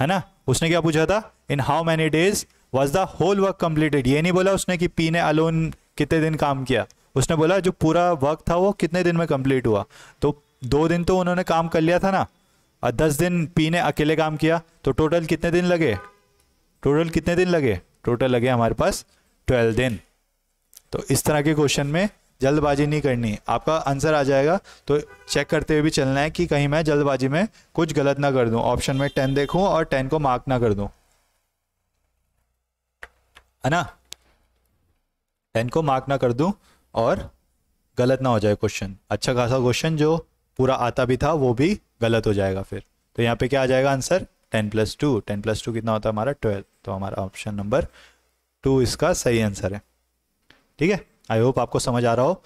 है ना उसने क्या पूछा था in how many days was the whole work completed ये नहीं बोला उसने कि पी ने अलोन कितने दिन काम किया उसने बोला जो पूरा वर्क था वो कितने दिन में कम्प्लीट हुआ तो दो दिन तो उन्होंने काम कर लिया था ना और दस दिन पी ने अकेले काम किया तो टोटल कितने दिन लगे टोटल कितने दिन लगे टोटल लगे हमारे पास ट्वेल्व दिन तो इस तरह के क्वेश्चन में जल्दबाजी नहीं करनी आपका आंसर आ जाएगा तो चेक करते हुए भी चलना है कि कहीं मैं जल्दबाजी में कुछ गलत ना कर दूं ऑप्शन में टेन देखूं और टेन को मार्क ना कर दूं है ना टेन को मार्क ना कर दूं और गलत ना हो जाए क्वेश्चन अच्छा खासा क्वेश्चन जो पूरा आता भी था वो भी गलत हो जाएगा फिर तो यहाँ पे क्या आ जाएगा answer ten plus two ten plus two कितना होता है हमारा ट्वेल्व तो हमारा ऑप्शन नंबर टू इसका सही आंसर है ठीक है आई होप आपको समझ आ रहा हो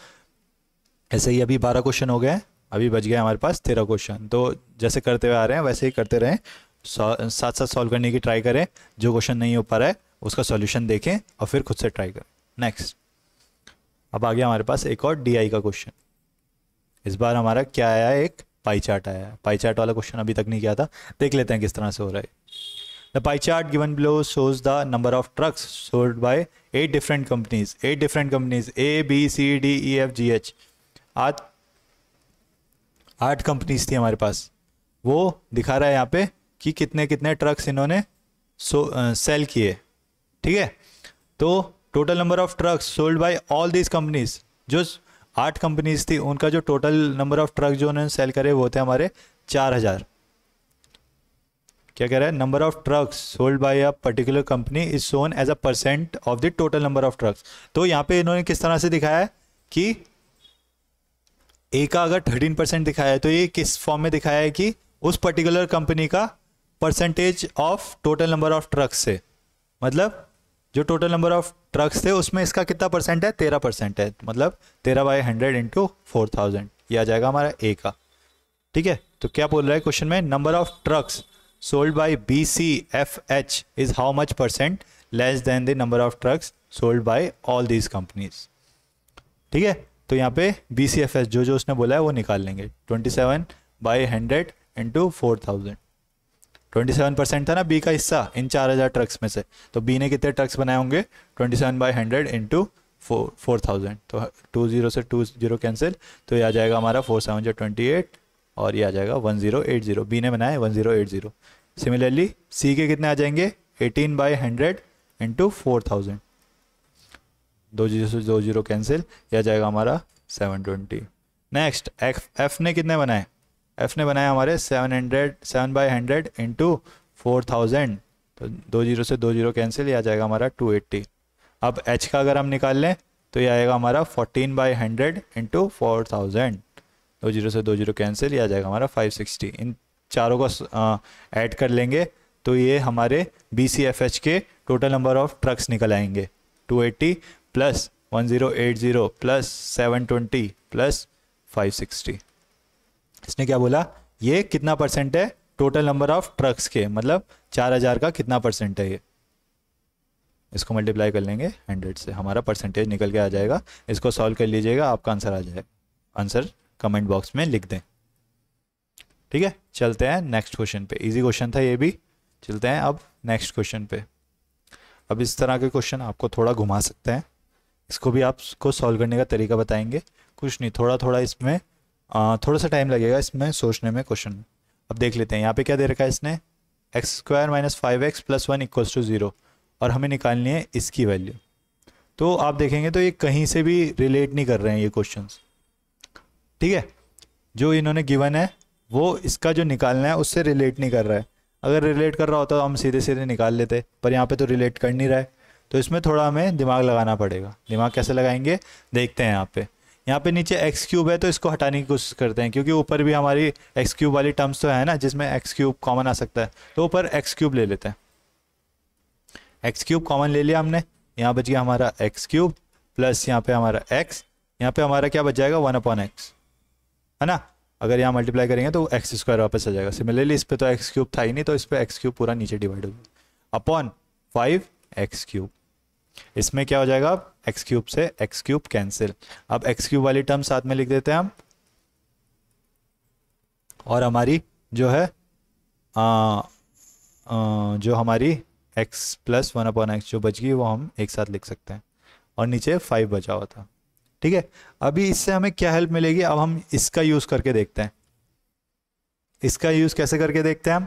ऐसे ही अभी बारह क्वेश्चन हो गए अभी बच गए हमारे पास तेरह क्वेश्चन तो जैसे करते हुए आ रहे हैं वैसे ही करते रहें साथ साथ सॉल्व करने की ट्राई करें जो क्वेश्चन नहीं हो पा रहा है उसका सॉल्यूशन देखें और फिर खुद से ट्राई करें नेक्स्ट अब आ गया हमारे पास एक और डी का क्वेश्चन इस बार हमारा क्या आया एक पाई चार्ट आया है पाई चार्ट वाला क्वेश्चन अभी तक नहीं किया था देख लेते हैं किस तरह से हो रहा है the pie chart given below shows the number of trucks sold by eight different companies eight different companies A B C D E F G H आठ आठ कंपनीज थी हमारे पास वो दिखा रहा है यहाँ पे कि कितने कितने ट्रक्स इन्होंने सो सेल किए ठीक है तो total number of trucks sold by all these companies जो आठ कंपनीज थी उनका जो टोटल नंबर ऑफ ट्रक जो उन्होंने सेल करे वो थे हमारे चार हज़ार क्या कह रहा है number of trucks sold by a particular company is shown as a percent of the total number of trucks तो यहाँ पे इन्होंने किस तरह से दिखाया है कि ए का अगर थर्टीन परसेंट दिखाया है तो ये किस फॉर्म में दिखाया है कि उस पर्टिकुलर कंपनी का percentage of total number of trucks से मतलब जो टोटल नंबर ऑफ ट्रक्स थे उसमें इसका कितना परसेंट है तेरह परसेंट है मतलब तेरह by hundred into four thousand ये आ जाएगा हमारा ए का ठीक है तो क्या बोल रहा है क्वेश्चन में number of trucks sold by B C F H is how much percent less than the number of trucks sold by all these companies ठीक है तो यहाँ पे बी सी एफ एच जो जो उसने बोला है वो निकाल लेंगे twenty seven by hundred into four thousand twenty seven percent था ना बी का हिस्सा इन चार हज़ार ट्रक्स में से तो बी ने कितने ट्रक्स बनाए होंगे twenty seven by hundred into four four thousand तो टू जीरो से टू जीरो कैंसिल तो ये आ जाएगा हमारा फोर सेवन जो ट्वेंटी एट और ये आ जाएगा one zero eight zero B ने बनाया one zero eight zero similarly C के कितने आ जाएंगे eighteen by hundred into four thousand दो जीरो से दो जीरो कैंसिल यह आ जाएगा हमारा seven twenty next F F ने कितने बनाए एफ ने बनाया हमारे seven hundred seven by hundred into four thousand तो दो जीरो से दो जीरो कैंसिल आ जाएगा हमारा टू एट्टी अब एच का अगर हम निकाल लें तो ये आएगा हमारा fourteen by hundred into four thousand दो जीरो से दो जीरो कैंसिल आ जाएगा हमारा फाइव सिक्सटी इन चारों को ऐड कर लेंगे तो ये हमारे बी सी एफ एच के टोटल नंबर ऑफ ट्रक्स निकल आएंगे two eighty plus one zero eight zero plus seven twenty plus five sixty इसने क्या बोला ये कितना परसेंट है टोटल नंबर ऑफ ट्रक्स के मतलब चार हजार का कितना परसेंट है ये इसको मल्टीप्लाई कर लेंगे हंड्रेड से हमारा परसेंटेज निकल के आ जाएगा इसको सॉल्व कर लीजिएगा आपका आंसर आ जाएगा आंसर कमेंट बॉक्स में लिख दें ठीक है चलते हैं नेक्स्ट क्वेश्चन पे इजी क्वेश्चन था ये भी चलते हैं अब नेक्स्ट क्वेश्चन पे अब इस तरह के क्वेश्चन आपको थोड़ा घुमा सकते हैं इसको भी आपको सॉल्व करने का तरीका बताएंगे कुछ नहीं थोड़ा थोड़ा इसमें थोड़ा सा टाइम लगेगा इसमें सोचने में क्वेश्चन अब देख लेते हैं यहाँ पे क्या दे रखा है इसने X square minus five X plus one equals to zero और हमें निकालनी है इसकी वैल्यू तो आप देखेंगे तो ये कहीं से भी रिलेट नहीं कर रहे हैं ये क्वेश्चन ठीक है जो इन्होंने गिवन है वो इसका जो निकालना है उससे रिलेट नहीं कर रहा है अगर रिलेट कर रहा होता तो हम सीधे सीधे निकाल लेते पर यहाँ पर तो रिलेट कर नहीं रहा है तो इसमें थोड़ा हमें दिमाग लगाना पड़ेगा दिमाग कैसे लगाएंगे देखते हैं यहाँ पर यहाँ पे नीचे एक्स क्यूब है तो इसको हटाने की कोशिश करते हैं क्योंकि ऊपर भी हमारी एक्स क्यूब वाली टर्म्स तो है ना जिसमें एक्स क्यूब कॉमन आ सकता है तो ऊपर एक्स क्यूब ले लेते हैं एक्स क्यूब कॉमन ले लिया हमने यहाँ बच गया हमारा एक्स क्यूब प्लस यहाँ पे हमारा एक्स यहाँ पे हमारा क्या बच जाएगा वन अपॉन एक्स है ना अगर यहाँ मल्टीप्लाई करेंगे तो एक्स स्क्वायर वापस आ जाएगा सिमिलरली इस पर तो एक्स क्यूब था ही नहीं तो इस पर एक्स क्यूब पूरा नीचे डिवाइड हो गया अपॉन फाइव एक्स क्यूब इसमें क्या हो जाएगा अब एक्स क्यूब से एक्स क्यूब कैंसिल अब एक्स क्यूब वाली टर्म साथ में लिख देते हैं हम और हमारी जो है आ, आ, जो हमारी X plus one upon X जो बच गई वो हम एक साथ लिख सकते हैं और नीचे फाइव बचा हुआ था ठीक है अभी इससे हमें क्या हेल्प मिलेगी अब हम इसका यूज़ करके देखते हैं इसका यूज़ कैसे करके देखते हैं हम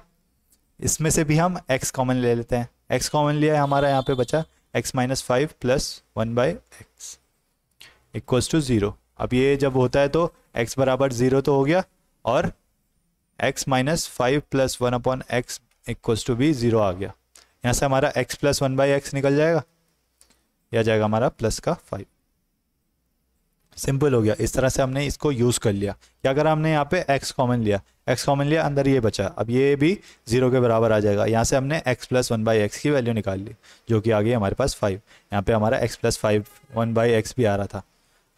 इसमें से भी हम एक्स कॉमन ले लेते हैं एक्स कॉमन लिया है हमारा यहाँ पे बचा X minus five plus one by X equals to zero अब ये जब होता है तो एक्स बराबर ज़ीरो तो हो गया और X minus five plus one upon X equal to भी ज़ीरो आ गया यहाँ से हमारा X plus one by X निकल जाएगा यह जाएगा हमारा प्लस का फाइव सिंपल हो गया इस तरह से हमने इसको यूज़ कर लिया क्या अगर हमने यहाँ पे एक्स कॉमन लिया एक्स कॉमन लिया अंदर ये बचा अब ये भी जीरो के बराबर आ जाएगा यहाँ से हमने X plus one by X की वैल्यू निकाल ली जो कि आ गई हमारे पास फाइव यहाँ पे हमारा X plus five one by X भी आ रहा था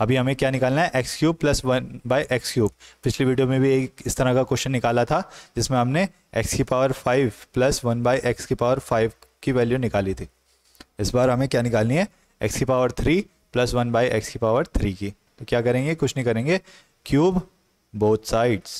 अभी हमें क्या निकालना है X cube plus one by X cube पिछली वीडियो में भी एक इस तरह का क्वेश्चन निकाला था जिसमें हमने एक्स की power five plus one by X की पावर फाइव की वैल्यू निकाली थी इस बार हमें क्या निकालनी है एक्स की power three plus one by X की पावर थ्री की तो क्या करेंगे कुछ नहीं करेंगे क्यूब बोथ साइड्स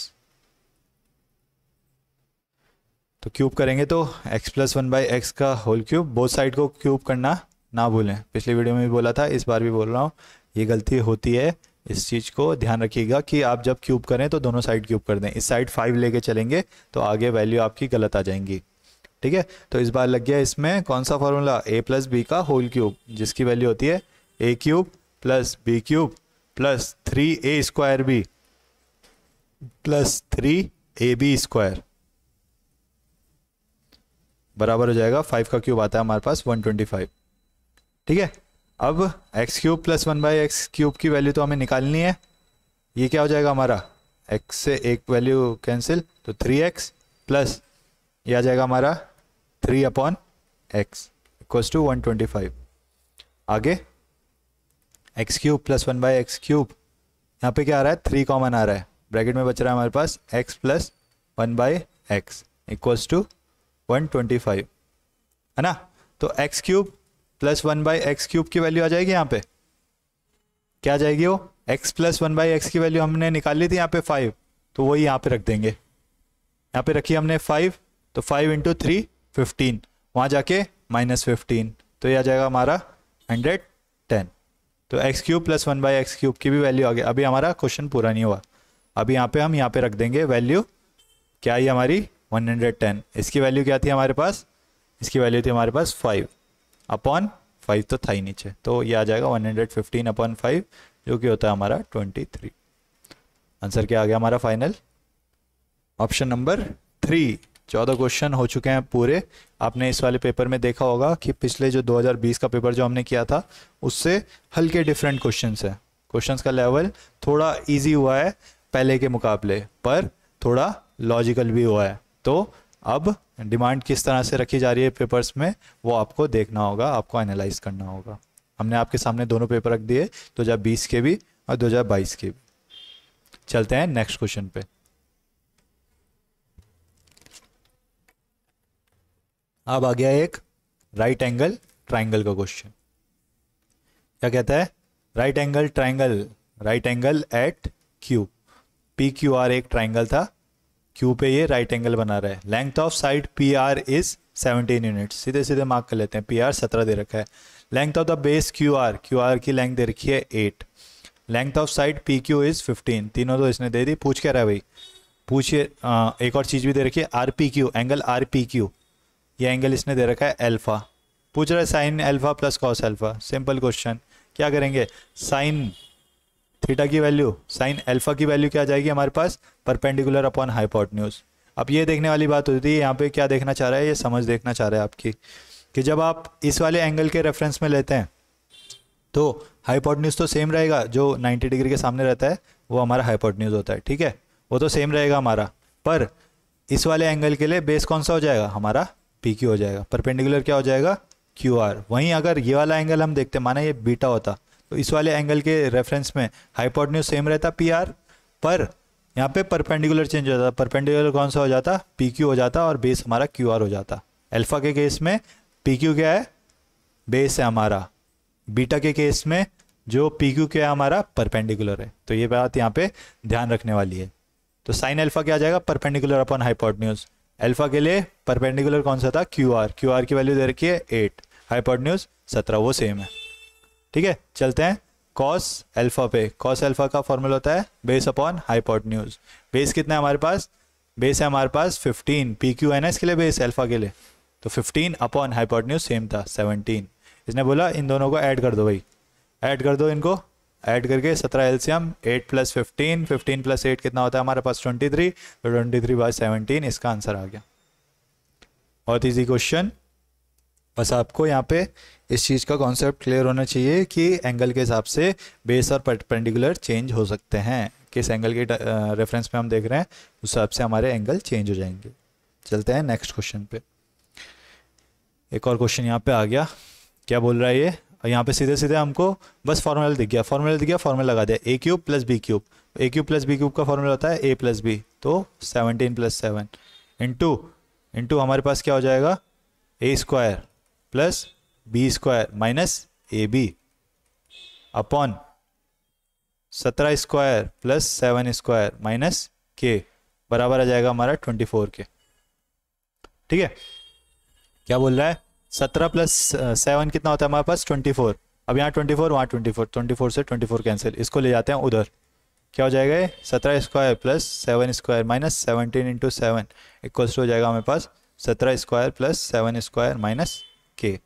तो क्यूब करेंगे तो x plus one by X का होल क्यूब बोथ साइड को क्यूब करना ना भूलें पिछली वीडियो में भी बोला था इस बार भी बोल रहा हूँ ये गलती होती है इस चीज़ को ध्यान रखिएगा कि आप जब क्यूब करें तो दोनों साइड क्यूब कर दें इस साइड फाइव लेके चलेंगे तो आगे वैल्यू आपकी गलत आ जाएंगी ठीक है तो इस बार लग गया इसमें कौन सा फॉर्मूला ए प्लस बी का होल क्यूब जिसकी वैल्यू होती है A cube plus B cube plus three A square B plus three A B square बराबर हो जाएगा फाइव का क्यूब आता है हमारे पास वन ट्वेंटी फाइव ठीक है अब X cube plus one by X cube की वैल्यू तो हमें निकालनी है ये क्या हो जाएगा हमारा एक्स से एक वैल्यू कैंसिल तो थ्री एक्स प्लस ये आ जाएगा हमारा three upon X equal to one twenty five आगे X cube plus one by X cube यहाँ पे क्या आ रहा है थ्री कॉमन आ रहा है ब्रैकेट में बच रहा है हमारे पास X plus one by X equals to one twenty five है ना तो X cube plus one by X cube की वैल्यू आ जाएगी यहाँ पे क्या आ जाएगी वो X plus one by X की वैल्यू हमने निकाल ली थी यहाँ पे फाइव तो वही यहाँ पे रख देंगे यहाँ पे रखी हमने फाइव तो फाइव इंटू थ्री फिफ्टीन वहाँ जाके माइनस फिफ्टीन तो ये आ जाएगा हमारा हंड्रेड तो X cube plus one by X cube की भी वैल्यू आ गई अभी हमारा क्वेश्चन पूरा नहीं हुआ अभी यहाँ पे हम यहाँ पे रख देंगे वैल्यू क्या आई हमारी 110 इसकी वैल्यू क्या थी हमारे पास इसकी वैल्यू थी हमारे पास 5 अपॉन 5 तो था ही नीचे तो ये आ जाएगा 115 अपॉन फाइव जो कि होता है हमारा 23 आंसर क्या आ गया हमारा फाइनल ऑप्शन नंबर थ्री चौदह क्वेश्चन हो चुके हैं पूरे आपने इस वाले पेपर में देखा होगा कि पिछले जो 2020 का पेपर जो हमने किया था उससे हल्के डिफरेंट क्वेश्चन हैं क्वेश्चन का लेवल थोड़ा ईजी हुआ है पहले के मुकाबले पर थोड़ा लॉजिकल भी हुआ है तो अब डिमांड किस तरह से रखी जा रही है पेपर्स में वो आपको देखना होगा आपको एनालाइज करना होगा हमने आपके सामने दोनों पेपर रख दिए दो हज़ार बीस के भी और दो हज़ार बाईस के भी चलते हैं नेक्स्ट क्वेश्चन पे अब आ गया एक राइट एंगल ट्राइंगल का क्वेश्चन क्या कहता है right angle triangle right angle at Q P Q R एक ट्राइंगल था क्यू पे ये राइट एंगल बना रहा है length of side P R is seventeen unit सीधे सीधे मार्क कर लेते हैं पी आर सत्रह दे रखा है length of the base Q R Q R की लेंथ दे रखी है eight length of side P Q is fifteen तीनों तो इसने दे दी पूछ क्या रहा है भाई पूछिए एक और चीज़ भी दे रखी है R P Q angle R P Q ये एंगल इसने दे रखा है एल्फ़ा पूछ रहा है sine alpha plus cos alpha simple question क्या करेंगे साइन थीटा की वैल्यू साइन एल्फ़ा की वैल्यू क्या आ जाएगी हमारे पास परपेंडिकुलर अपॉन हाइपोटन्यूज़ अब ये देखने वाली बात होती है यहाँ पे क्या देखना चाह रहा है ये समझ देखना चाह रहा है आपकी कि जब आप इस वाले एंगल के रेफरेंस में लेते हैं तो हाइपोटन्यूज़ तो सेम रहेगा जो नाइन्टी डिग्री के सामने रहता है वो हमारा हाइपोटन्यूज़ होता है ठीक है वो तो सेम रहेगा हमारा पर इस वाले एंगल के लिए बेस कौन सा हो जाएगा हमारा पी क्यू हो जाएगा परपेंडिकुलर क्या हो जाएगा क्यू आर वहीं अगर ये वाला एंगल हम देखते हैं माना ये बीटा होता तो इस वाले एंगल के रेफरेंस में हाइपोटन्यूज सेम रहता पी आर पर यहाँ पे परपेंडिकुलर चेंज हो जाता परपेंडिकुलर कौन सा हो जाता पी क्यू हो जाता और बेस हमारा क्यू आर हो जाता अल्फ़ा के केस में पी क्यू क्या है बेस है हमारा बीटा के केस में जो पी क्यू क्या है हमारा परपेंडिकुलर है तो ये बात यहाँ पे ध्यान रखने वाली है तो साइन अल्फ़ा क्या आ जाएगा परपेंडिकुलर अपॉन हाइपोटन्यूज़ अल्फा के लिए परपेंडिकुलर कौन सा था क्यू आर क्यू आर की वैल्यू दे रखी है एट हाइपोटन्यूज सत्रह वो सेम है ठीक है चलते हैं कॉस अल्फा पे कॉस अल्फा का फॉर्मूला होता है बेस अपॉन हाइपोटन्यूज बेस कितना है हमारे पास बेस है हमारे पास fifteen P Q N S के लिए बेस अल्फा के लिए तो फिफ्टीन अपॉन हाइपोटन्यूज सेम था सेवनटीन इसने बोला इन दोनों को ऐड कर दो भाई ऐड कर दो इनको ऐड करके सत्रह एल्सियम eight plus fifteen fifteen plus eight कितना होता है हमारे पास ट्वेंटी थ्री तो ट्वेंटी थ्री बाय सेवनटीन इसका आंसर आ गया बहुत ईजी क्वेश्चन बस आपको यहाँ पे इस चीज़ का कॉन्सेप्ट क्लियर होना चाहिए कि एंगल के हिसाब से बेस और परपेंडिकुलर चेंज हो सकते हैं किस एंगल के रेफरेंस में हम देख रहे हैं उस हिसाब से हमारे एंगल चेंज हो जाएंगे चलते हैं नेक्स्ट क्वेश्चन पे एक और क्वेश्चन यहाँ पे आ गया क्या बोल रहा है ये और यहाँ पे सीधे सीधे हमको बस फॉर्मूला दिख गया फॉर्मूला दिख गया फॉर्मूला लगा दिया A cube plus B cube A cube plus B cube का फॉर्मूला होता है ए प्लस बी तो seventeen plus seven into into हमारे पास क्या हो जाएगा A square plus B square minus A B upon सत्रह square plus seven square minus के बराबर आ जाएगा हमारा ट्वेंटी फोर के ठीक है क्या बोल रहा है सत्रह प्लस सेवन कितना होता है हमारे पास ट्वेंटी फोर अब यहाँ ट्वेंटी फोर वहाँ ट्वेंटी फोर ट्वेंटी फोर से ट्वेंटी फोर कैंसिल इसको ले जाते हैं उधर क्या हो जाएगा सत्रह square plus seven square minus seventeen into seven equals हो जाएगा हमारे पास सत्रह square plus seven square minus के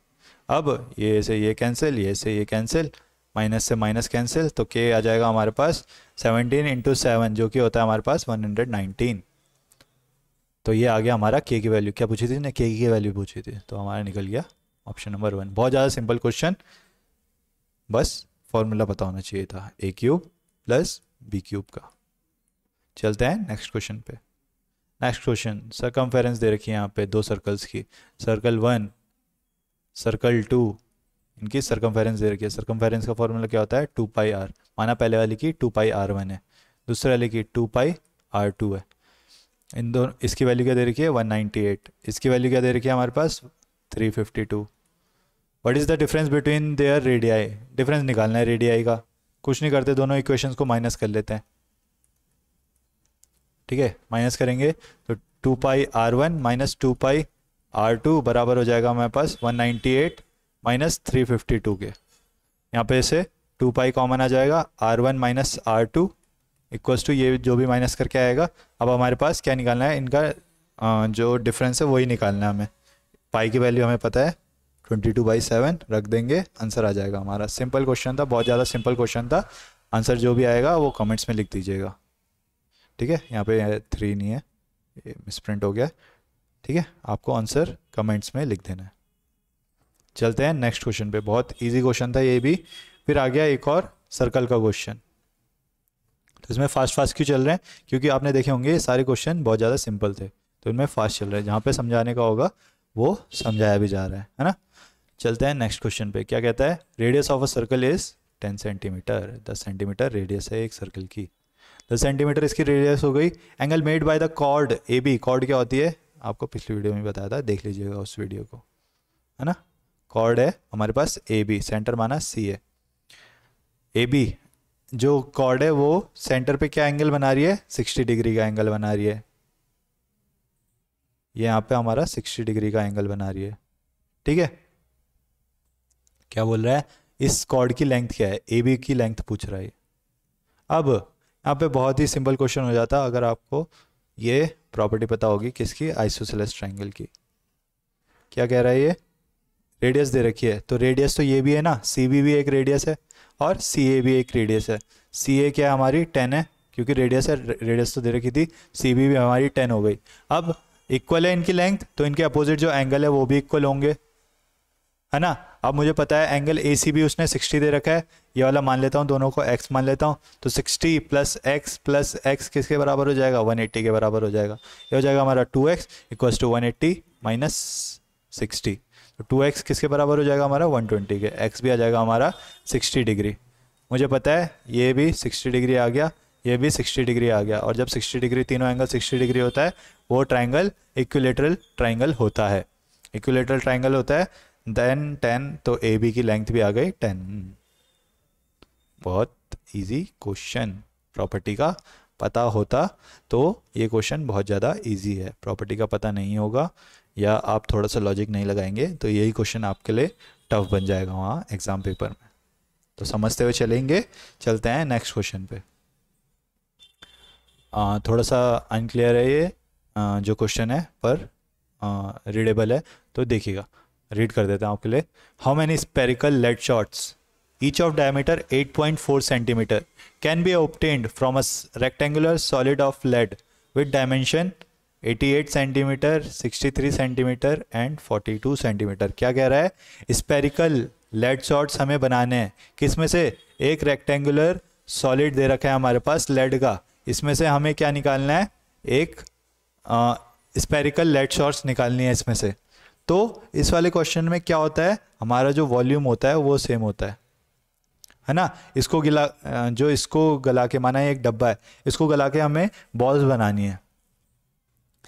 अब ये से ये कैंसिल ये से ये कैंसिल माइनस से माइनस कैंसिल तो के आ जाएगा हमारे पास सेवनटीन इंटू सेवन जो कि होता है हमारे पास वन हंड्रेड नाइनटीन तो ये आ गया हमारा के की वैल्यू क्या पूछी थी ने के की वैल्यू पूछी थी तो हमारा निकल गया ऑप्शन नंबर वन बहुत ज़्यादा सिंपल क्वेश्चन बस फॉर्मूला पता होना चाहिए था A cube plus B cube का चलते हैं नेक्स्ट क्वेश्चन पे नेक्स्ट क्वेश्चन सरकमफेरेंस दे रखी है यहाँ पे दो सर्कल्स की सर्कल वन सर्कल टू इनकी सरकमफेरेंस दे रखी है सरकमफेरेंस का फॉर्मूला क्या होता है टू पाई आर माना पहले वाली की टू पाई आर वन है दूसरे वाले की टू पाई आर टू है इन दोनों इसकी वैल्यू क्या दे रखी है 198 इसकी वैल्यू क्या दे रखी है हमारे पास 352 what is the difference between their radii difference निकालना है रेडियाई का कुछ नहीं करते दोनों इक्वेशंस को माइनस कर लेते हैं ठीक है माइनस करेंगे तो two pi R one minus two pi R two बराबर हो जाएगा हमारे पास one ninety eight minus three fifty two के यहाँ पे से टू पाई कॉमन आ जाएगा R one minus R two equals two ये जो भी माइनस करके आएगा अब हमारे पास क्या निकालना है इनका जो डिफरेंस है वही निकालना है हमें पाई की वैल्यू हमें पता है ट्वेंटी टू बाई सेवन रख देंगे आंसर आ जाएगा हमारा सिंपल क्वेश्चन था बहुत ज़्यादा सिंपल क्वेश्चन था आंसर जो भी आएगा वो कमेंट्स में लिख दीजिएगा ठीक है यहाँ पे थ्री नहीं है ये मिसप्रिंट हो गया ठीक है आपको आंसर कमेंट्स में लिख देना है चलते हैं नेक्स्ट क्वेश्चन पे बहुत इजी क्वेश्चन था ये भी फिर आ गया एक और सर्कल का क्वेश्चन तो इसमें फास्ट फास्ट क्यों चल रहे हैं क्योंकि आपने देखे होंगे ये सारे क्वेश्चन बहुत ज़्यादा सिंपल थे तो इनमें फास्ट चल रहे हैं जहाँ पे समझाने का होगा वो समझाया भी जा रहा है है ना चलते हैं नेक्स्ट क्वेश्चन पे क्या कहता है radius of a circle is ten centimetre दस सेंटीमीटर रेडियस है एक सर्कल की दस सेंटीमीटर इसकी रेडियस हो गई angle made by the chord A B chord क्या होती है आपको पिछली वीडियो में बताया था देख लीजिएगा उस वीडियो को है ना कॉर्ड है हमारे पास ए बी सेंटर माना सी है ए बी जो कॉर्ड है वो सेंटर पे क्या एंगल बना रही है 60 डिग्री का एंगल बना रही है ये यहाँ पे हमारा 60 डिग्री का एंगल बना रही है ठीक है क्या बोल रहा है इस कॉर्ड की लेंथ क्या है ए बी की लेंथ पूछ रहा है अब यहाँ पे बहुत ही सिंपल क्वेश्चन हो जाता अगर आपको ये प्रॉपर्टी पता होगी किसकी आइसोसेलेस ट्राइंगल की क्या कह रहा है ये रेडियस दे रखी है तो रेडियस तो ये भी है ना सी बी भी एक रेडियस है और सी ए भी एक रेडियस है सी ए क्या हमारी टेन है क्योंकि रेडियस है रेडियस तो दे रखी थी सी बी भी हमारी टेन हो गई अब इक्वल है इनकी लेंथ तो इनके अपोजिट जो एंगल है वो भी इक्वल होंगे है ना अब मुझे पता है एंगल ए सी भी उसने सिक्सटी दे रखा है ये वाला मान लेता हूँ दोनों को एक्स मान लेता हूँ तो sixty plus X plus X किसके बराबर हो जाएगा वन एट्टी के बराबर हो जाएगा ये हो जाएगा हमारा two X equals to one eighty minus sixty two X किसके बराबर हो जाएगा हमारा वन ट्वेंटी के एक्स भी आ जाएगा हमारा सिक्सटी डिग्री मुझे पता है ये भी सिक्सटी डिग्री आ गया ये भी सिक्सटी डिग्री आ गया और जब सिक्सटी डिग्री तीनों एंगल सिक्सटी डिग्री होता है वो ट्राइंगल इक्विलेटरल ट्राइंगल होता है इक्विलेटरल ट्राइंगल होता है देन टेन तो ए बी की लेंथ भी आ गई टेन बहुत ईजी क्वेश्चन प्रॉपर्टी का पता होता तो ये क्वेश्चन बहुत ज़्यादा इजी है प्रॉपर्टी का पता नहीं होगा या आप थोड़ा सा लॉजिक नहीं लगाएंगे तो यही क्वेश्चन आपके लिए टफ बन जाएगा वहाँ एग्ज़ाम पेपर में तो समझते हुए चलेंगे चलते हैं नेक्स्ट क्वेश्चन पे आ, थोड़ा सा अनक्लियर है ये आ, जो क्वेश्चन है पर रीडेबल है तो देखिएगा रीड कर देता हूँ आपके लिए how many spherical lead shots each of diameter 8.4 centimetre can be obtained from a rectangular solid of lead with dimension 88 centimetre 63 centimetre and 42 centimetre क्या कह रहा है स्पेरिकल लेड शॉट्स हमें बनाने हैं किस में से एक रेक्टेंगुलर सॉलिड दे रखा है हमारे पास लेड का इसमें से हमें क्या निकालना है एक स्पेरिकल लेड शॉर्ट्स निकालनी है इसमें से तो इस वाले क्वेश्चन में क्या होता है हमारा जो वॉल्यूम होता है वो सेम होता है है ना इसको गिला जो इसको गला के माना है एक डब्बा है इसको गला के हमें बॉल्स बनानी है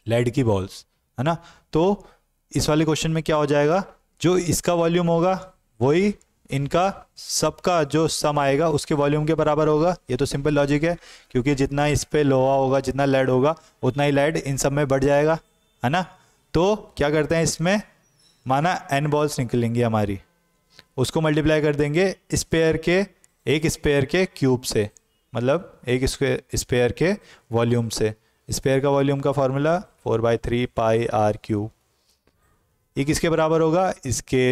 लेड की बॉल्स है ना तो इस वाले क्वेश्चन में क्या हो जाएगा जो इसका वॉल्यूम होगा वही इनका सबका जो सम आएगा उसके वॉल्यूम के बराबर होगा ये तो सिंपल लॉजिक है क्योंकि जितना इस पे लोहा होगा जितना लेड होगा उतना ही लेड इन सब में बढ़ जाएगा है ना तो क्या करते हैं इसमें माना एन बॉल्स निकलेंगी हमारी उसको मल्टीप्लाई कर देंगे स्पेयर के एक स्पेयर के क्यूब से मतलब एक स्क्वेयर स्पेयर के वॉल्यूम से स्पेयर का वॉल्यूम का formula four by three pi R cube ये किसके बराबर होगा इसके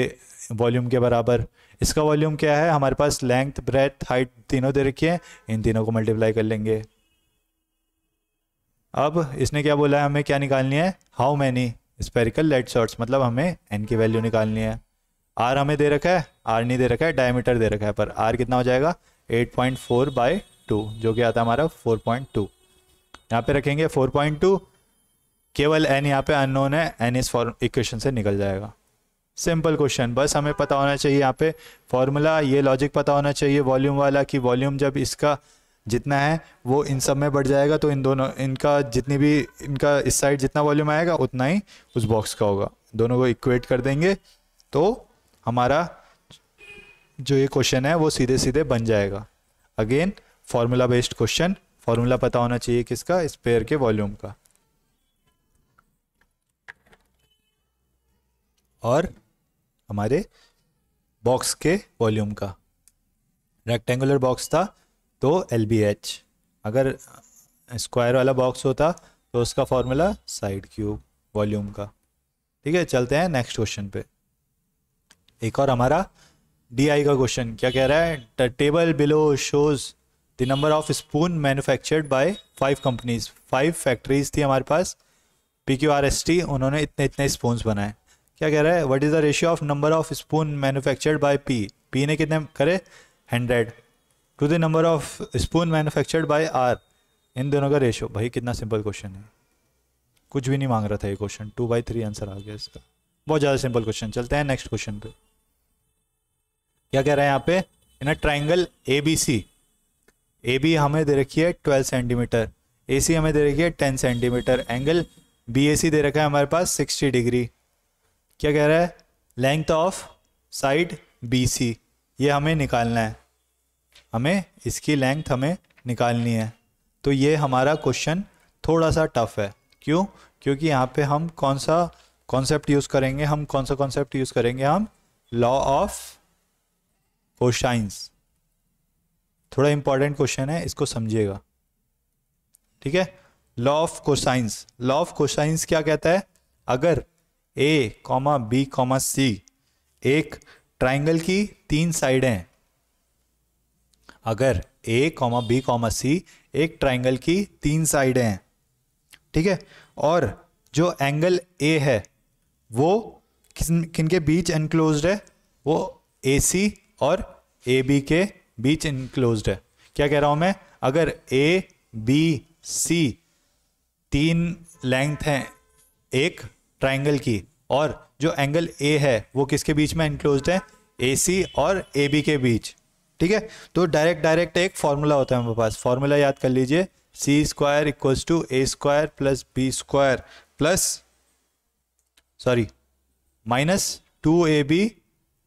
वॉल्यूम के बराबर इसका वॉल्यूम क्या है हमारे पास लेंथ ब्रेथ हाइट तीनों दे रखी है इन तीनों को मल्टीप्लाई कर लेंगे अब इसने क्या बोला है हमें क्या निकालनी है how many spherical lead shots मतलब हमें एन की वैल्यू निकालनी है आर हमें दे रखा है आर नहीं दे रखा है डायमीटर दे रखा है पर आर कितना हो जाएगा 8.4 पॉइंट फोर बाई टू जो कि आता है हमारा 4.2 यहाँ पे रखेंगे 4.2 केवल एन यहाँ पे अननोन है एन इस फॉर इक्वेशन से निकल जाएगा सिंपल क्वेश्चन बस हमें पता होना चाहिए यहाँ पे फॉर्मूला ये लॉजिक पता होना चाहिए वॉल्यूम वाला कि वॉल्यूम जब इसका जितना है वो इन सब में बढ़ जाएगा तो इन दोनों इनका जितनी भी इनका इस साइड जितना वॉल्यूम आएगा उतना ही उस बॉक्स का होगा दोनों को इक्वेट कर देंगे तो हमारा जो ये क्वेश्चन है वो सीधे सीधे बन जाएगा again formula based question formula पता होना चाहिए किसका स्पेयर के वॉल्यूम का और हमारे बॉक्स के वॉल्यूम का रेक्टेंगुलर बॉक्स था तो एल बी एच अगर स्क्वायर वाला बॉक्स होता तो उसका फॉर्मूला साइड क्यूब वॉल्यूम का ठीक है चलते हैं नेक्स्ट क्वेश्चन पे एक और हमारा डी आई का क्वेश्चन क्या कह रहा है table below shows the number of spoon manufactured by five companies five factories थी हमारे पास P Q R S T उन्होंने इतने इतने स्पून बनाए क्या कह रहा है what is the ratio of number of spoon manufactured by P P ने कितने करे hundred to the number of spoon manufactured by R इन दोनों का रेशियो भाई कितना सिंपल क्वेश्चन है कुछ भी नहीं मांग रहा था ये question two by three answer आ गया इसका बहुत ज़्यादा सिंपल क्वेश्चन चलते हैं नेक्स्ट क्वेश्चन पे क्या कह रहा है यहाँ पे in a triangle A B C A B हमें दे रखी है ट्वेल्व सेंटीमीटर ए सी हमें दे रखी है ten centimetre angle B A C दे रखा है हमारे पास सिक्सटी डिग्री क्या कह रहा है length of side B C ये हमें निकालना है हमें इसकी लेंथ हमें निकालनी है तो ये हमारा क्वेश्चन थोड़ा सा टफ है क्यों क्योंकि यहाँ पे हम कौन सा कॉन्सेप्ट यूज़ करेंगे हम कौन सा कॉन्सेप्ट यूज़ करेंगे हम लॉ ऑफ कोशाइंस थोड़ा इंपॉर्टेंट क्वेश्चन है इसको समझिएगा ठीक है law of cosines law of cosines क्या कहता है अगर A comma B comma C एक ट्राइंगल की तीन साइड हैं अगर A comma B comma C एक ट्राइंगल की तीन साइड हैं ठीक है और जो एंगल ए है वो किन किन के बीच एनक्लोज है वो ए सी और ए बी के बीच इनक्लोज है क्या कह रहा हूं मैं अगर ए बी सी तीन लेंथ है एक ट्राइंगल की और जो एंगल ए है वो किसके बीच में इनक्लोज है ए सी और ए बी के बीच ठीक है तो डायरेक्ट डायरेक्ट एक फॉर्मूला होता है हमारे पास फॉर्मूला याद कर लीजिए C square equals to A square plus B square plus sorry minus two A B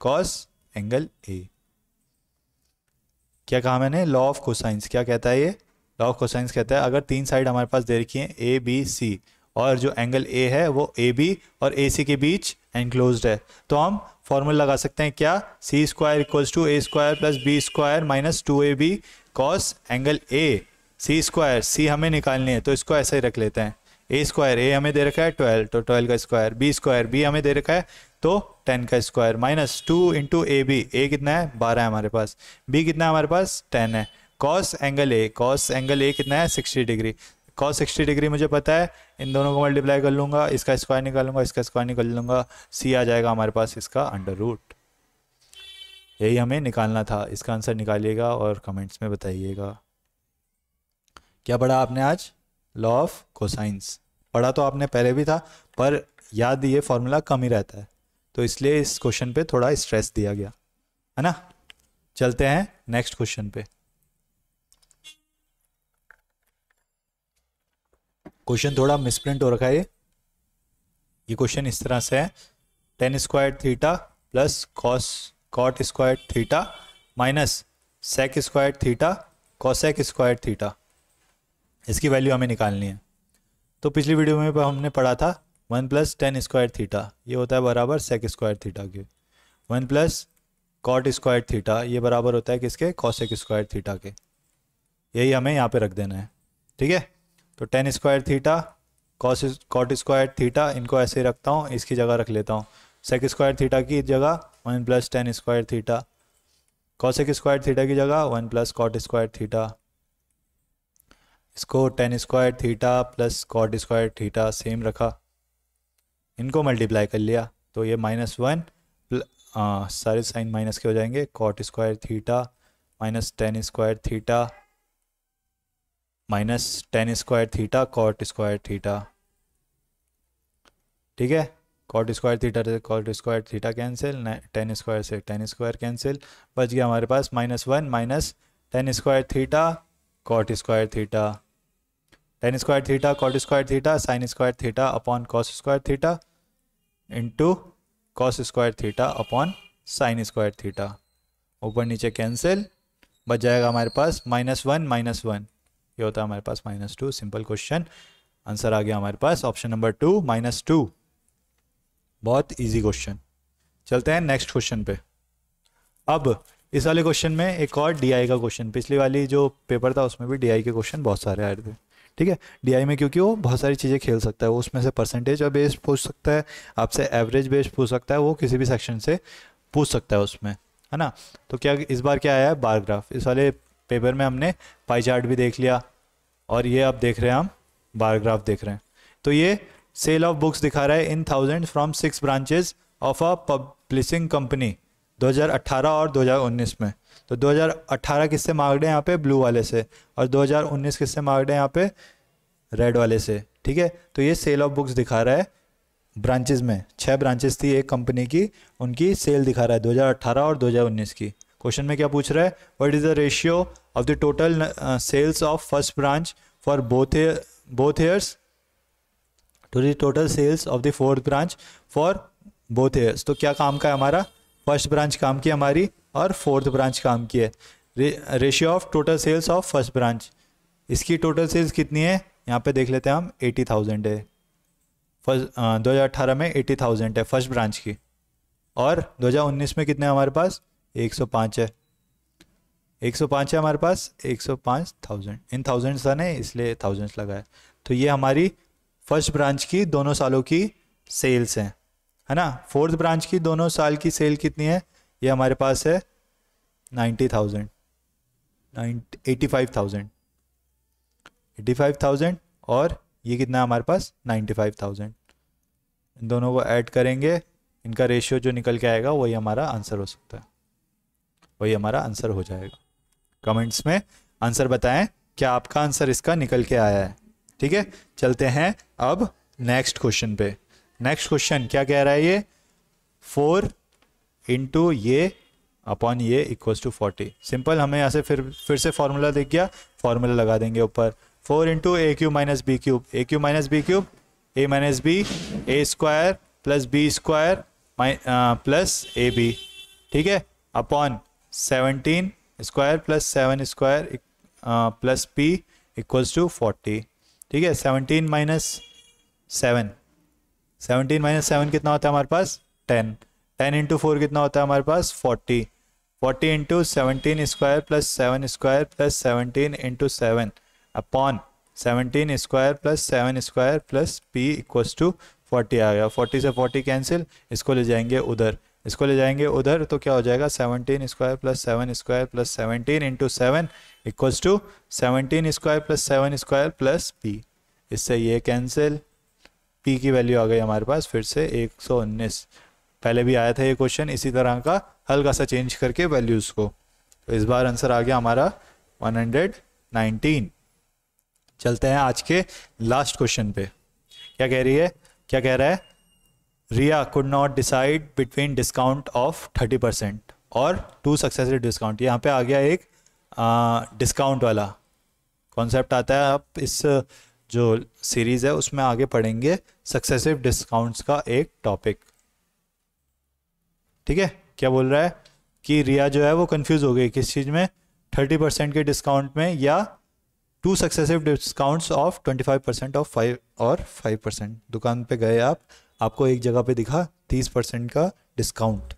cos angle A क्या कहा मैंने लॉ ऑफ कोसाइंस क्या कहता है ये लॉ ऑफ कोसाइंस कहता है अगर तीन साइड हमारे पास दे रखी है ए बी सी और जो एंगल ए है वो ए बी और ए सी के बीच एनक्लोज है तो हम फॉर्मूला लगा सकते हैं क्या C square equals to A square plus B square minus two A B cos angle A C square C हमें निकालनी है तो इसको ऐसे ही रख लेते हैं ए स्क्वायर ए हमें दे रखा है ट्वेल्व तो ट्वेल्व का स्क्वायर बी स्क्वायर बी हमें दे रखा है तो टेन का square minus two into A B A कितना है बारह है हमारे पास बी कितना है हमारे पास टेन है cos angle A cos angle A कितना है sixty degree cos sixty degree मुझे पता है इन दोनों को मल्टीप्लाई कर लूँगा इसका स्क्वायर निकालूंगा इसका स्क्वायर निकाल लूंगा सी आ जाएगा हमारे पास इसका अंडर रूट यही हमें निकालना था इसका आंसर निकालिएगा और कमेंट्स में बताइएगा क्या पढ़ा आपने आज लॉ ऑफ कोसाइंस पढ़ा तो आपने पहले भी था पर याद ये फॉर्मूला कम ही रहता है तो इसलिए इस क्वेश्चन पे थोड़ा स्ट्रेस दिया गया है ना चलते हैं नेक्स्ट क्वेश्चन पे क्वेश्चन थोड़ा मिसप्रिंट हो रखा है ये क्वेश्चन इस तरह से है tan square theta plus cos cot square theta minus sec square theta cosec square theta इसकी वैल्यू हमें निकालनी है तो पिछली वीडियो में हमने पढ़ा था one plus tan square theta ये होता है बराबर सेक स्क्वायर थीटा के one plus cot square theta ये बराबर होता है किसके कॉसेक स्क्वायर थीटा के यही हमें यहाँ पे रख देना है ठीक है तो tan square theta cos cot square theta इनको ऐसे ही रखता हूँ इसकी जगह रख लेता हूँ सेक स्क्वायर थीटा की जगह one plus tan square theta cosec square theta की जगह one plus cot square theta इसको tan square theta plus cot square theta same रखा इनको मल्टीप्लाई कर लिया तो ये माइनस वन सारे साइन माइनस के हो जाएंगे cot square theta minus tan square theta minus tan square theta cot square theta ठीक है कॉट स्क्वायर थीटा से cot square theta cancel tan square से टेन स्क्वायर कैंसिल बच गया हमारे पास minus one minus tan square theta cot square theta tan square theta cot square theta sine square theta upon cos square theta into cos square theta upon sine square theta ऊपर नीचे cancel बच जाएगा हमारे पास minus one minus one ये होता है हमारे पास minus two simple question answer आ गया हमारे पास option number two minus two बहुत इजी क्वेश्चन चलते हैं नेक्स्ट क्वेश्चन पे अब इस वाले क्वेश्चन में एक और डीआई का क्वेश्चन पिछली वाली जो पेपर था उसमें भी डीआई के क्वेश्चन बहुत सारे आए थे ठीक है डी में क्योंकि वो बहुत सारी चीज़ें खेल सकता है वो उसमें से परसेंटेज और बेस पूछ सकता है आपसे एवरेज बेस पूछ सकता है वो किसी भी सेक्शन से पूछ सकता है उसमें है ना तो क्या इस बार क्या आया है बारग्राफ इस वाले पेपर में हमने पाई चार्ट भी देख लिया और ये आप देख रहे हैं हम बारग्राफ देख रहे हैं तो ये सेल ऑफ बुक्स दिखा रहा है in thousand from six branches of a publishing company 2018 और 2019 में तो 2018 किससे मार्ग है यहाँ पे ब्लू वाले से और 2019 किससे मार्ग है यहाँ पे रेड वाले से ठीक है तो ये सेल ऑफ बुक्स दिखा रहा है ब्रांचेज में छः ब्रांचेज थी एक कंपनी की उनकी सेल दिखा रहा है दो और दो की क्वेश्चन में क्या पूछ रहा है what is the ratio of the total sales of first branch for both both years to the total sales of the fourth branch for both years तो क्या काम का है हमारा फर्स्ट ब्रांच काम की हमारी और फोर्थ ब्रांच काम की है ratio of total sales of first branch इसकी टोटल सेल्स कितनी है यहाँ पे देख लेते हैं हम एटी थाउजेंड है फर्स्ट दो हज़ार अठारह में एटी थाउजेंड है फर्स्ट ब्रांच की और दो हज़ार उन्नीस में कितने हमारे पास एक सौ पाँच है एक सौ पाँच है हमारे पास एक सौ पाँच थाउजेंड इन थाउजेंड्स था नहीं इसलिए थाउजेंड्स लगाए तो ये हमारी फर्स्ट ब्रांच की दोनों सालों की सेल्स हैं है ना फोर्थ ब्रांच की दोनों साल की सेल कितनी है ये हमारे पास है ninety thousand eighty five thousand eighty five thousand और ये कितना हमारे पास नाइन्टी फाइव थाउजेंड इन दोनों को ऐड करेंगे इनका रेशियो जो निकल के आएगा वही हमारा आंसर हो सकता है वही हमारा आंसर हो जाएगा कमेंट्स में आंसर बताएं क्या आपका आंसर इसका निकल के आया है ठीक है चलते हैं अब नेक्स्ट क्वेश्चन पे नेक्स्ट क्वेश्चन क्या कह रहा है ये फोर इंटू ये अपॉन ये इक्वल्स टू फोर्टी सिंपल हमें यहाँ से फिर फिर से फॉर्मूला देख गया फॉर्मूला लगा देंगे ऊपर four into A cube minus B cube A cube minus B cube A minus B A square plus B square plus A B ठीक है upon seventeen square plus seven square plus P equals to forty ठीक है seventeen minus seven seventeen minus seven कितना होता है हमारे पास ten ten into four कितना होता है हमारे पास forty forty into seventeen square plus seven square plus seventeen into seven upon seventeen square plus seven square plus P equals to forty आ गया फोर्टी से फोर्टी कैंसिल इसको ले जाएंगे उधर इसको ले जाएंगे उधर तो क्या हो जाएगा seventeen square plus seven square plus seventeen into seven equals to seventeen square plus seven square plus P इससे ये कैंसिल पी की वैल्यू आ गई हमारे पास फिर से एक सौ उन्नीस पहले भी आया था ये क्वेश्चन इसी तरह का हल्का सा चेंज करके वैल्यूज़ को तो इस बार आंसर आ गया हमारा 119 चलते हैं आज के लास्ट क्वेश्चन पे क्या कह रही है क्या कह रहा है Riya could not decide between discount of 30 percent और टू सक्सेसिव डिस्काउंट यहाँ पे आ गया एक डिस्काउंट वाला कॉन्सेप्ट आता है आप इस जो सीरीज़ है उसमें आगे पढ़ेंगे सक्सेसिव डिस्काउंट्स का एक टॉपिक ठीक है क्या बोल रहा है कि रिया जो है वो कंफ्यूज हो गई किस चीज़ में थर्टी परसेंट के डिस्काउंट में या two successive discounts of twenty five percent of five और फाइव परसेंट दुकान पे गए आप आपको एक जगह पे दिखा तीस परसेंट का डिस्काउंट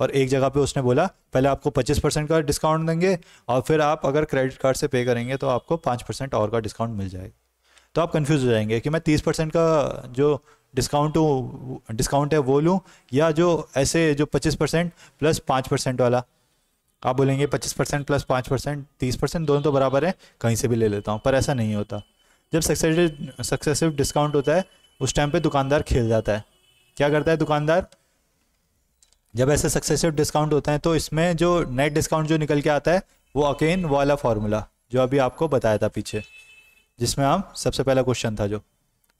और एक जगह पे उसने बोला पहले आपको पच्चीस परसेंट का डिस्काउंट देंगे और फिर आप अगर क्रेडिट कार्ड से पे करेंगे तो आपको पाँच परसेंट और का डिस्काउंट मिल जाएगा तो आप कन्फ्यूज़ हो जाएंगे कि मैं तीस परसेंट का जो डिस्काउंट हूँ डिस्काउंट है वो लूँ या जो ऐसे जो पच्चीस परसेंट प्लस पाँच परसेंट वाला आप बोलेंगे पच्चीस परसेंट प्लस पाँच परसेंट तीस परसेंट दोनों तो बराबर है कहीं से भी ले लेता हूँ पर ऐसा नहीं होता जब सक्सेसिव सक्सेसिव डिस्काउंट होता है उस टाइम पे दुकानदार खेल जाता है क्या करता है दुकानदार जब ऐसे सक्सेसिव डिस्काउंट होता है तो इसमें जो नेट डिस्काउंट जो निकल के आता है वो अकेन वाला फार्मूला जो अभी आपको बताया था पीछे जिसमें हम सबसे पहला क्वेश्चन था जो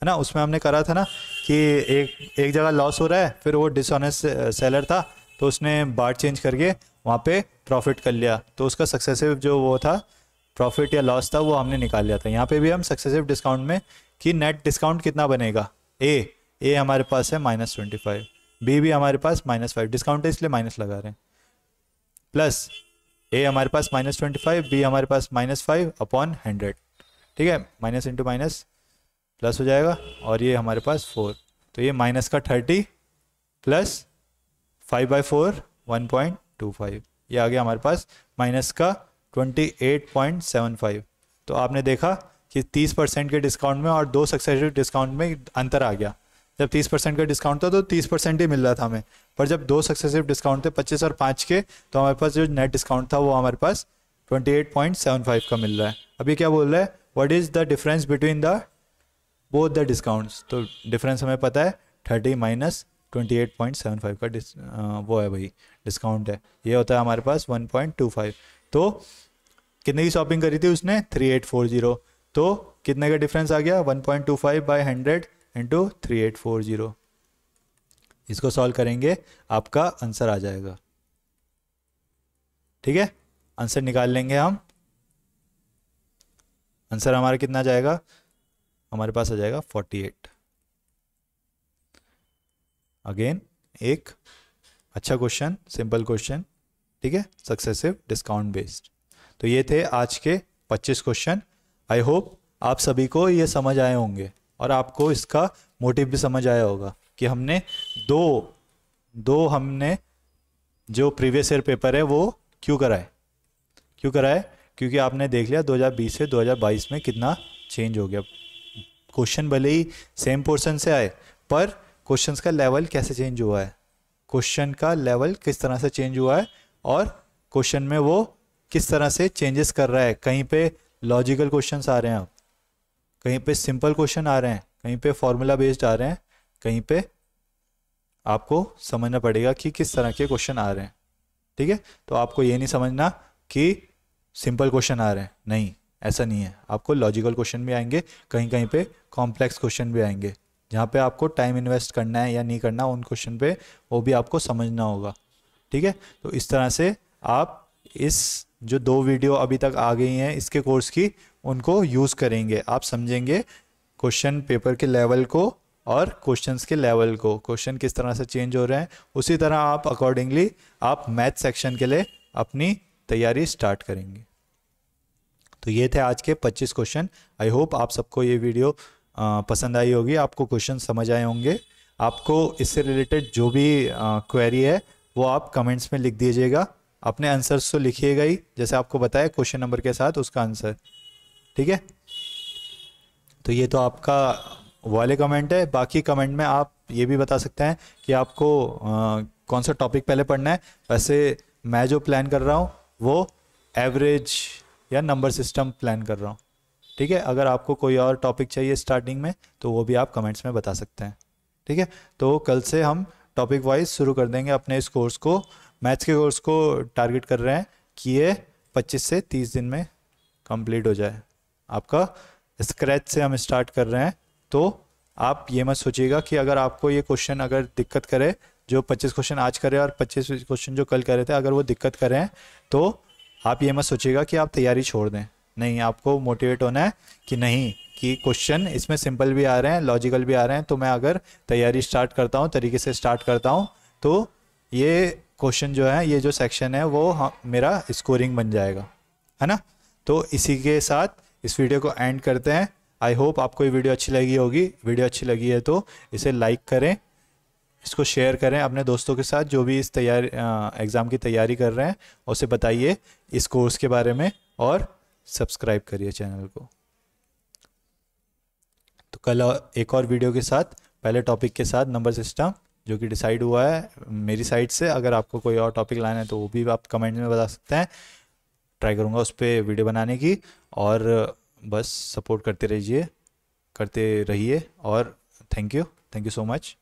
है ना उसमें हमने करा था ना कि एक एक जगह लॉस हो रहा है फिर वो डिसऑनेस्ट सेलर था तो उसने बाट चेंज करके वहाँ पे प्रॉफिट कर लिया तो उसका सक्सेसिव जो वो था प्रॉफिट या लॉस था वो हमने निकाल लिया था यहाँ पे भी हम सक्सेसिव डिस्काउंट में कि नेट डिस्काउंट कितना बनेगा ए ए हमारे पास है माइनस ट्वेंटी फाइव बी भी हमारे पास माइनस फाइव डिस्काउंट है इसलिए माइनस लगा रहे हैं प्लस ए हमारे पास माइनस ट्वेंटी फाइव बी हमारे पास माइनस फाइव अपॉन हंड्रेड ठीक है माइनस इंटू माइनस प्लस हो जाएगा और ये हमारे पास फोर तो ये माइनस का thirty plus five by four one point two five ये आ गया हमारे पास माइनस का twenty eight point seven five तो आपने देखा कि तीस परसेंट के डिस्काउंट में और दो सक्सेसिव डिस्काउंट में अंतर आ गया जब तीस परसेंट का डिस्काउंट था तो तीस परसेंट ही मिल रहा था हमें पर जब दो सक्सेसिव डिस्काउंट थे पच्चीस और पाँच के तो हमारे पास जो नेट डिस्काउंट था वो हमारे पास twenty eight point seven five का मिल रहा है अभी क्या बोल रहा है what is the difference between the both the discounts तो डिफरेंस हमें पता है thirty minus twenty eight point seven five का डिस वो है भाई डिस्काउंट है ये होता है हमारे पास वन पॉइंट टू फाइव तो कितने की शॉपिंग करी थी उसने थ्री एट फोर जीरो तो कितने का डिफरेंस आ गया one point two five by hundred into three eight four zero इसको सॉल्व करेंगे आपका आंसर आ जाएगा ठीक है आंसर निकाल लेंगे हम आंसर हमारा कितना जाएगा हमारे पास आ जाएगा फोर्टी एट अगेन एक अच्छा क्वेश्चन सिंपल क्वेश्चन ठीक है सक्सेसिव डिस्काउंट बेस्ड तो ये थे आज के 25 क्वेश्चन आई होप आप सभी को ये समझ आए होंगे और आपको इसका मोटिव भी समझ आया होगा कि हमने दो दो हमने जो प्रीवियस ईयर पेपर है वो क्यों कराए क्यों कराए क्योंकि आपने देख लिया 2020 से 2022 में कितना चेंज हो गया क्वेश्चन भले ही सेम पोर्शन से आए पर क्वेश्चंस का लेवल कैसे चेंज हुआ है क्वेश्चन का लेवल किस तरह से चेंज हुआ है और क्वेश्चन में वो किस तरह से चेंजेस कर रहा है कहीं पे लॉजिकल क्वेश्चंस आ रहे हैं कहीं पे सिंपल क्वेश्चन आ रहे हैं कहीं पे फॉर्मूला बेस्ड आ रहे हैं कहीं पे आपको समझना पड़ेगा कि किस तरह के क्वेश्चन आ रहे हैं ठीक है तो आपको ये नहीं समझना कि सिंपल क्वेश्चन आ रहे हैं नहीं ऐसा नहीं है आपको लॉजिकल क्वेश्चन भी आएंगे कहीं कहीं पे कॉम्प्लेक्स क्वेश्चन भी आएंगे जहाँ पे आपको टाइम इन्वेस्ट करना है या नहीं करना उन क्वेश्चन पे वो भी आपको समझना होगा ठीक है तो इस तरह से आप इस जो दो वीडियो अभी तक आ गई हैं इसके कोर्स की उनको यूज़ करेंगे आप समझेंगे क्वेश्चन पेपर के लेवल को और क्वेश्चंस के लेवल को क्वेश्चन किस तरह से चेंज हो रहे हैं उसी तरह आप अकॉर्डिंगली आप मैथ सेक्शन के लिए अपनी तैयारी स्टार्ट करेंगे तो ये थे आज के 25 क्वेश्चन आई होप आप सबको ये वीडियो पसंद आई होगी आपको क्वेश्चन समझ आए होंगे आपको इससे रिलेटेड जो भी क्वेरी है वो आप कमेंट्स में लिख दीजिएगा अपने आंसर्स तो लिखिएगा ही जैसे आपको बताया क्वेश्चन नंबर के साथ उसका आंसर ठीक है तो ये तो आपका वाले कमेंट है बाकी कमेंट में आप ये भी बता सकते हैं कि आपको आ, कौन सा टॉपिक पहले पढ़ना है वैसे मैं जो प्लान कर रहा हूँ वो एवरेज या नंबर सिस्टम प्लान कर रहा हूँ ठीक है अगर आपको कोई और टॉपिक चाहिए स्टार्टिंग में तो वो भी आप कमेंट्स में बता सकते हैं ठीक है तो कल से हम टॉपिक वाइज शुरू कर देंगे अपने इस कोर्स को मैथ्स के कोर्स को टारगेट कर रहे हैं कि ये 25 से 30 दिन में कंप्लीट हो जाए आपका स्क्रैच से हम स्टार्ट कर रहे हैं तो आप ये मत सोचिएगा कि अगर आपको ये क्वेश्चन अगर दिक्कत करे जो 25 क्वेश्चन आज करे और 25 क्वेश्चन जो कल करे थे अगर वो दिक्कत करें तो आप ये मत सोचिएगा कि आप तैयारी छोड़ दें नहीं आपको मोटिवेट होना है कि नहीं कि क्वेश्चन इसमें सिंपल भी आ रहे हैं लॉजिकल भी आ रहे हैं तो मैं अगर तैयारी स्टार्ट करता हूँ तरीके से स्टार्ट करता हूँ तो ये क्वेश्चन जो है ये जो सेक्शन है वो हाँ, मेरा स्कोरिंग बन जाएगा है ना तो इसी के साथ इस वीडियो को एंड करते हैं आई होप आपको ये वीडियो अच्छी लगी होगी वीडियो अच्छी लगी है तो इसे लाइक करें इसको शेयर करें अपने दोस्तों के साथ जो भी इस तैयारी एग्ज़ाम की तैयारी कर रहे हैं उसे बताइए इस कोर्स के बारे में और सब्सक्राइब करिए चैनल को तो कल एक और वीडियो के साथ पहले टॉपिक के साथ नंबर सिस्टम जो कि डिसाइड हुआ है मेरी साइड से अगर आपको कोई और टॉपिक लाना है तो वो भी आप कमेंट में बता सकते हैं ट्राई करूँगा उस पर वीडियो बनाने की और बस सपोर्ट करते रहिए करते रहिए और thank you thank you so much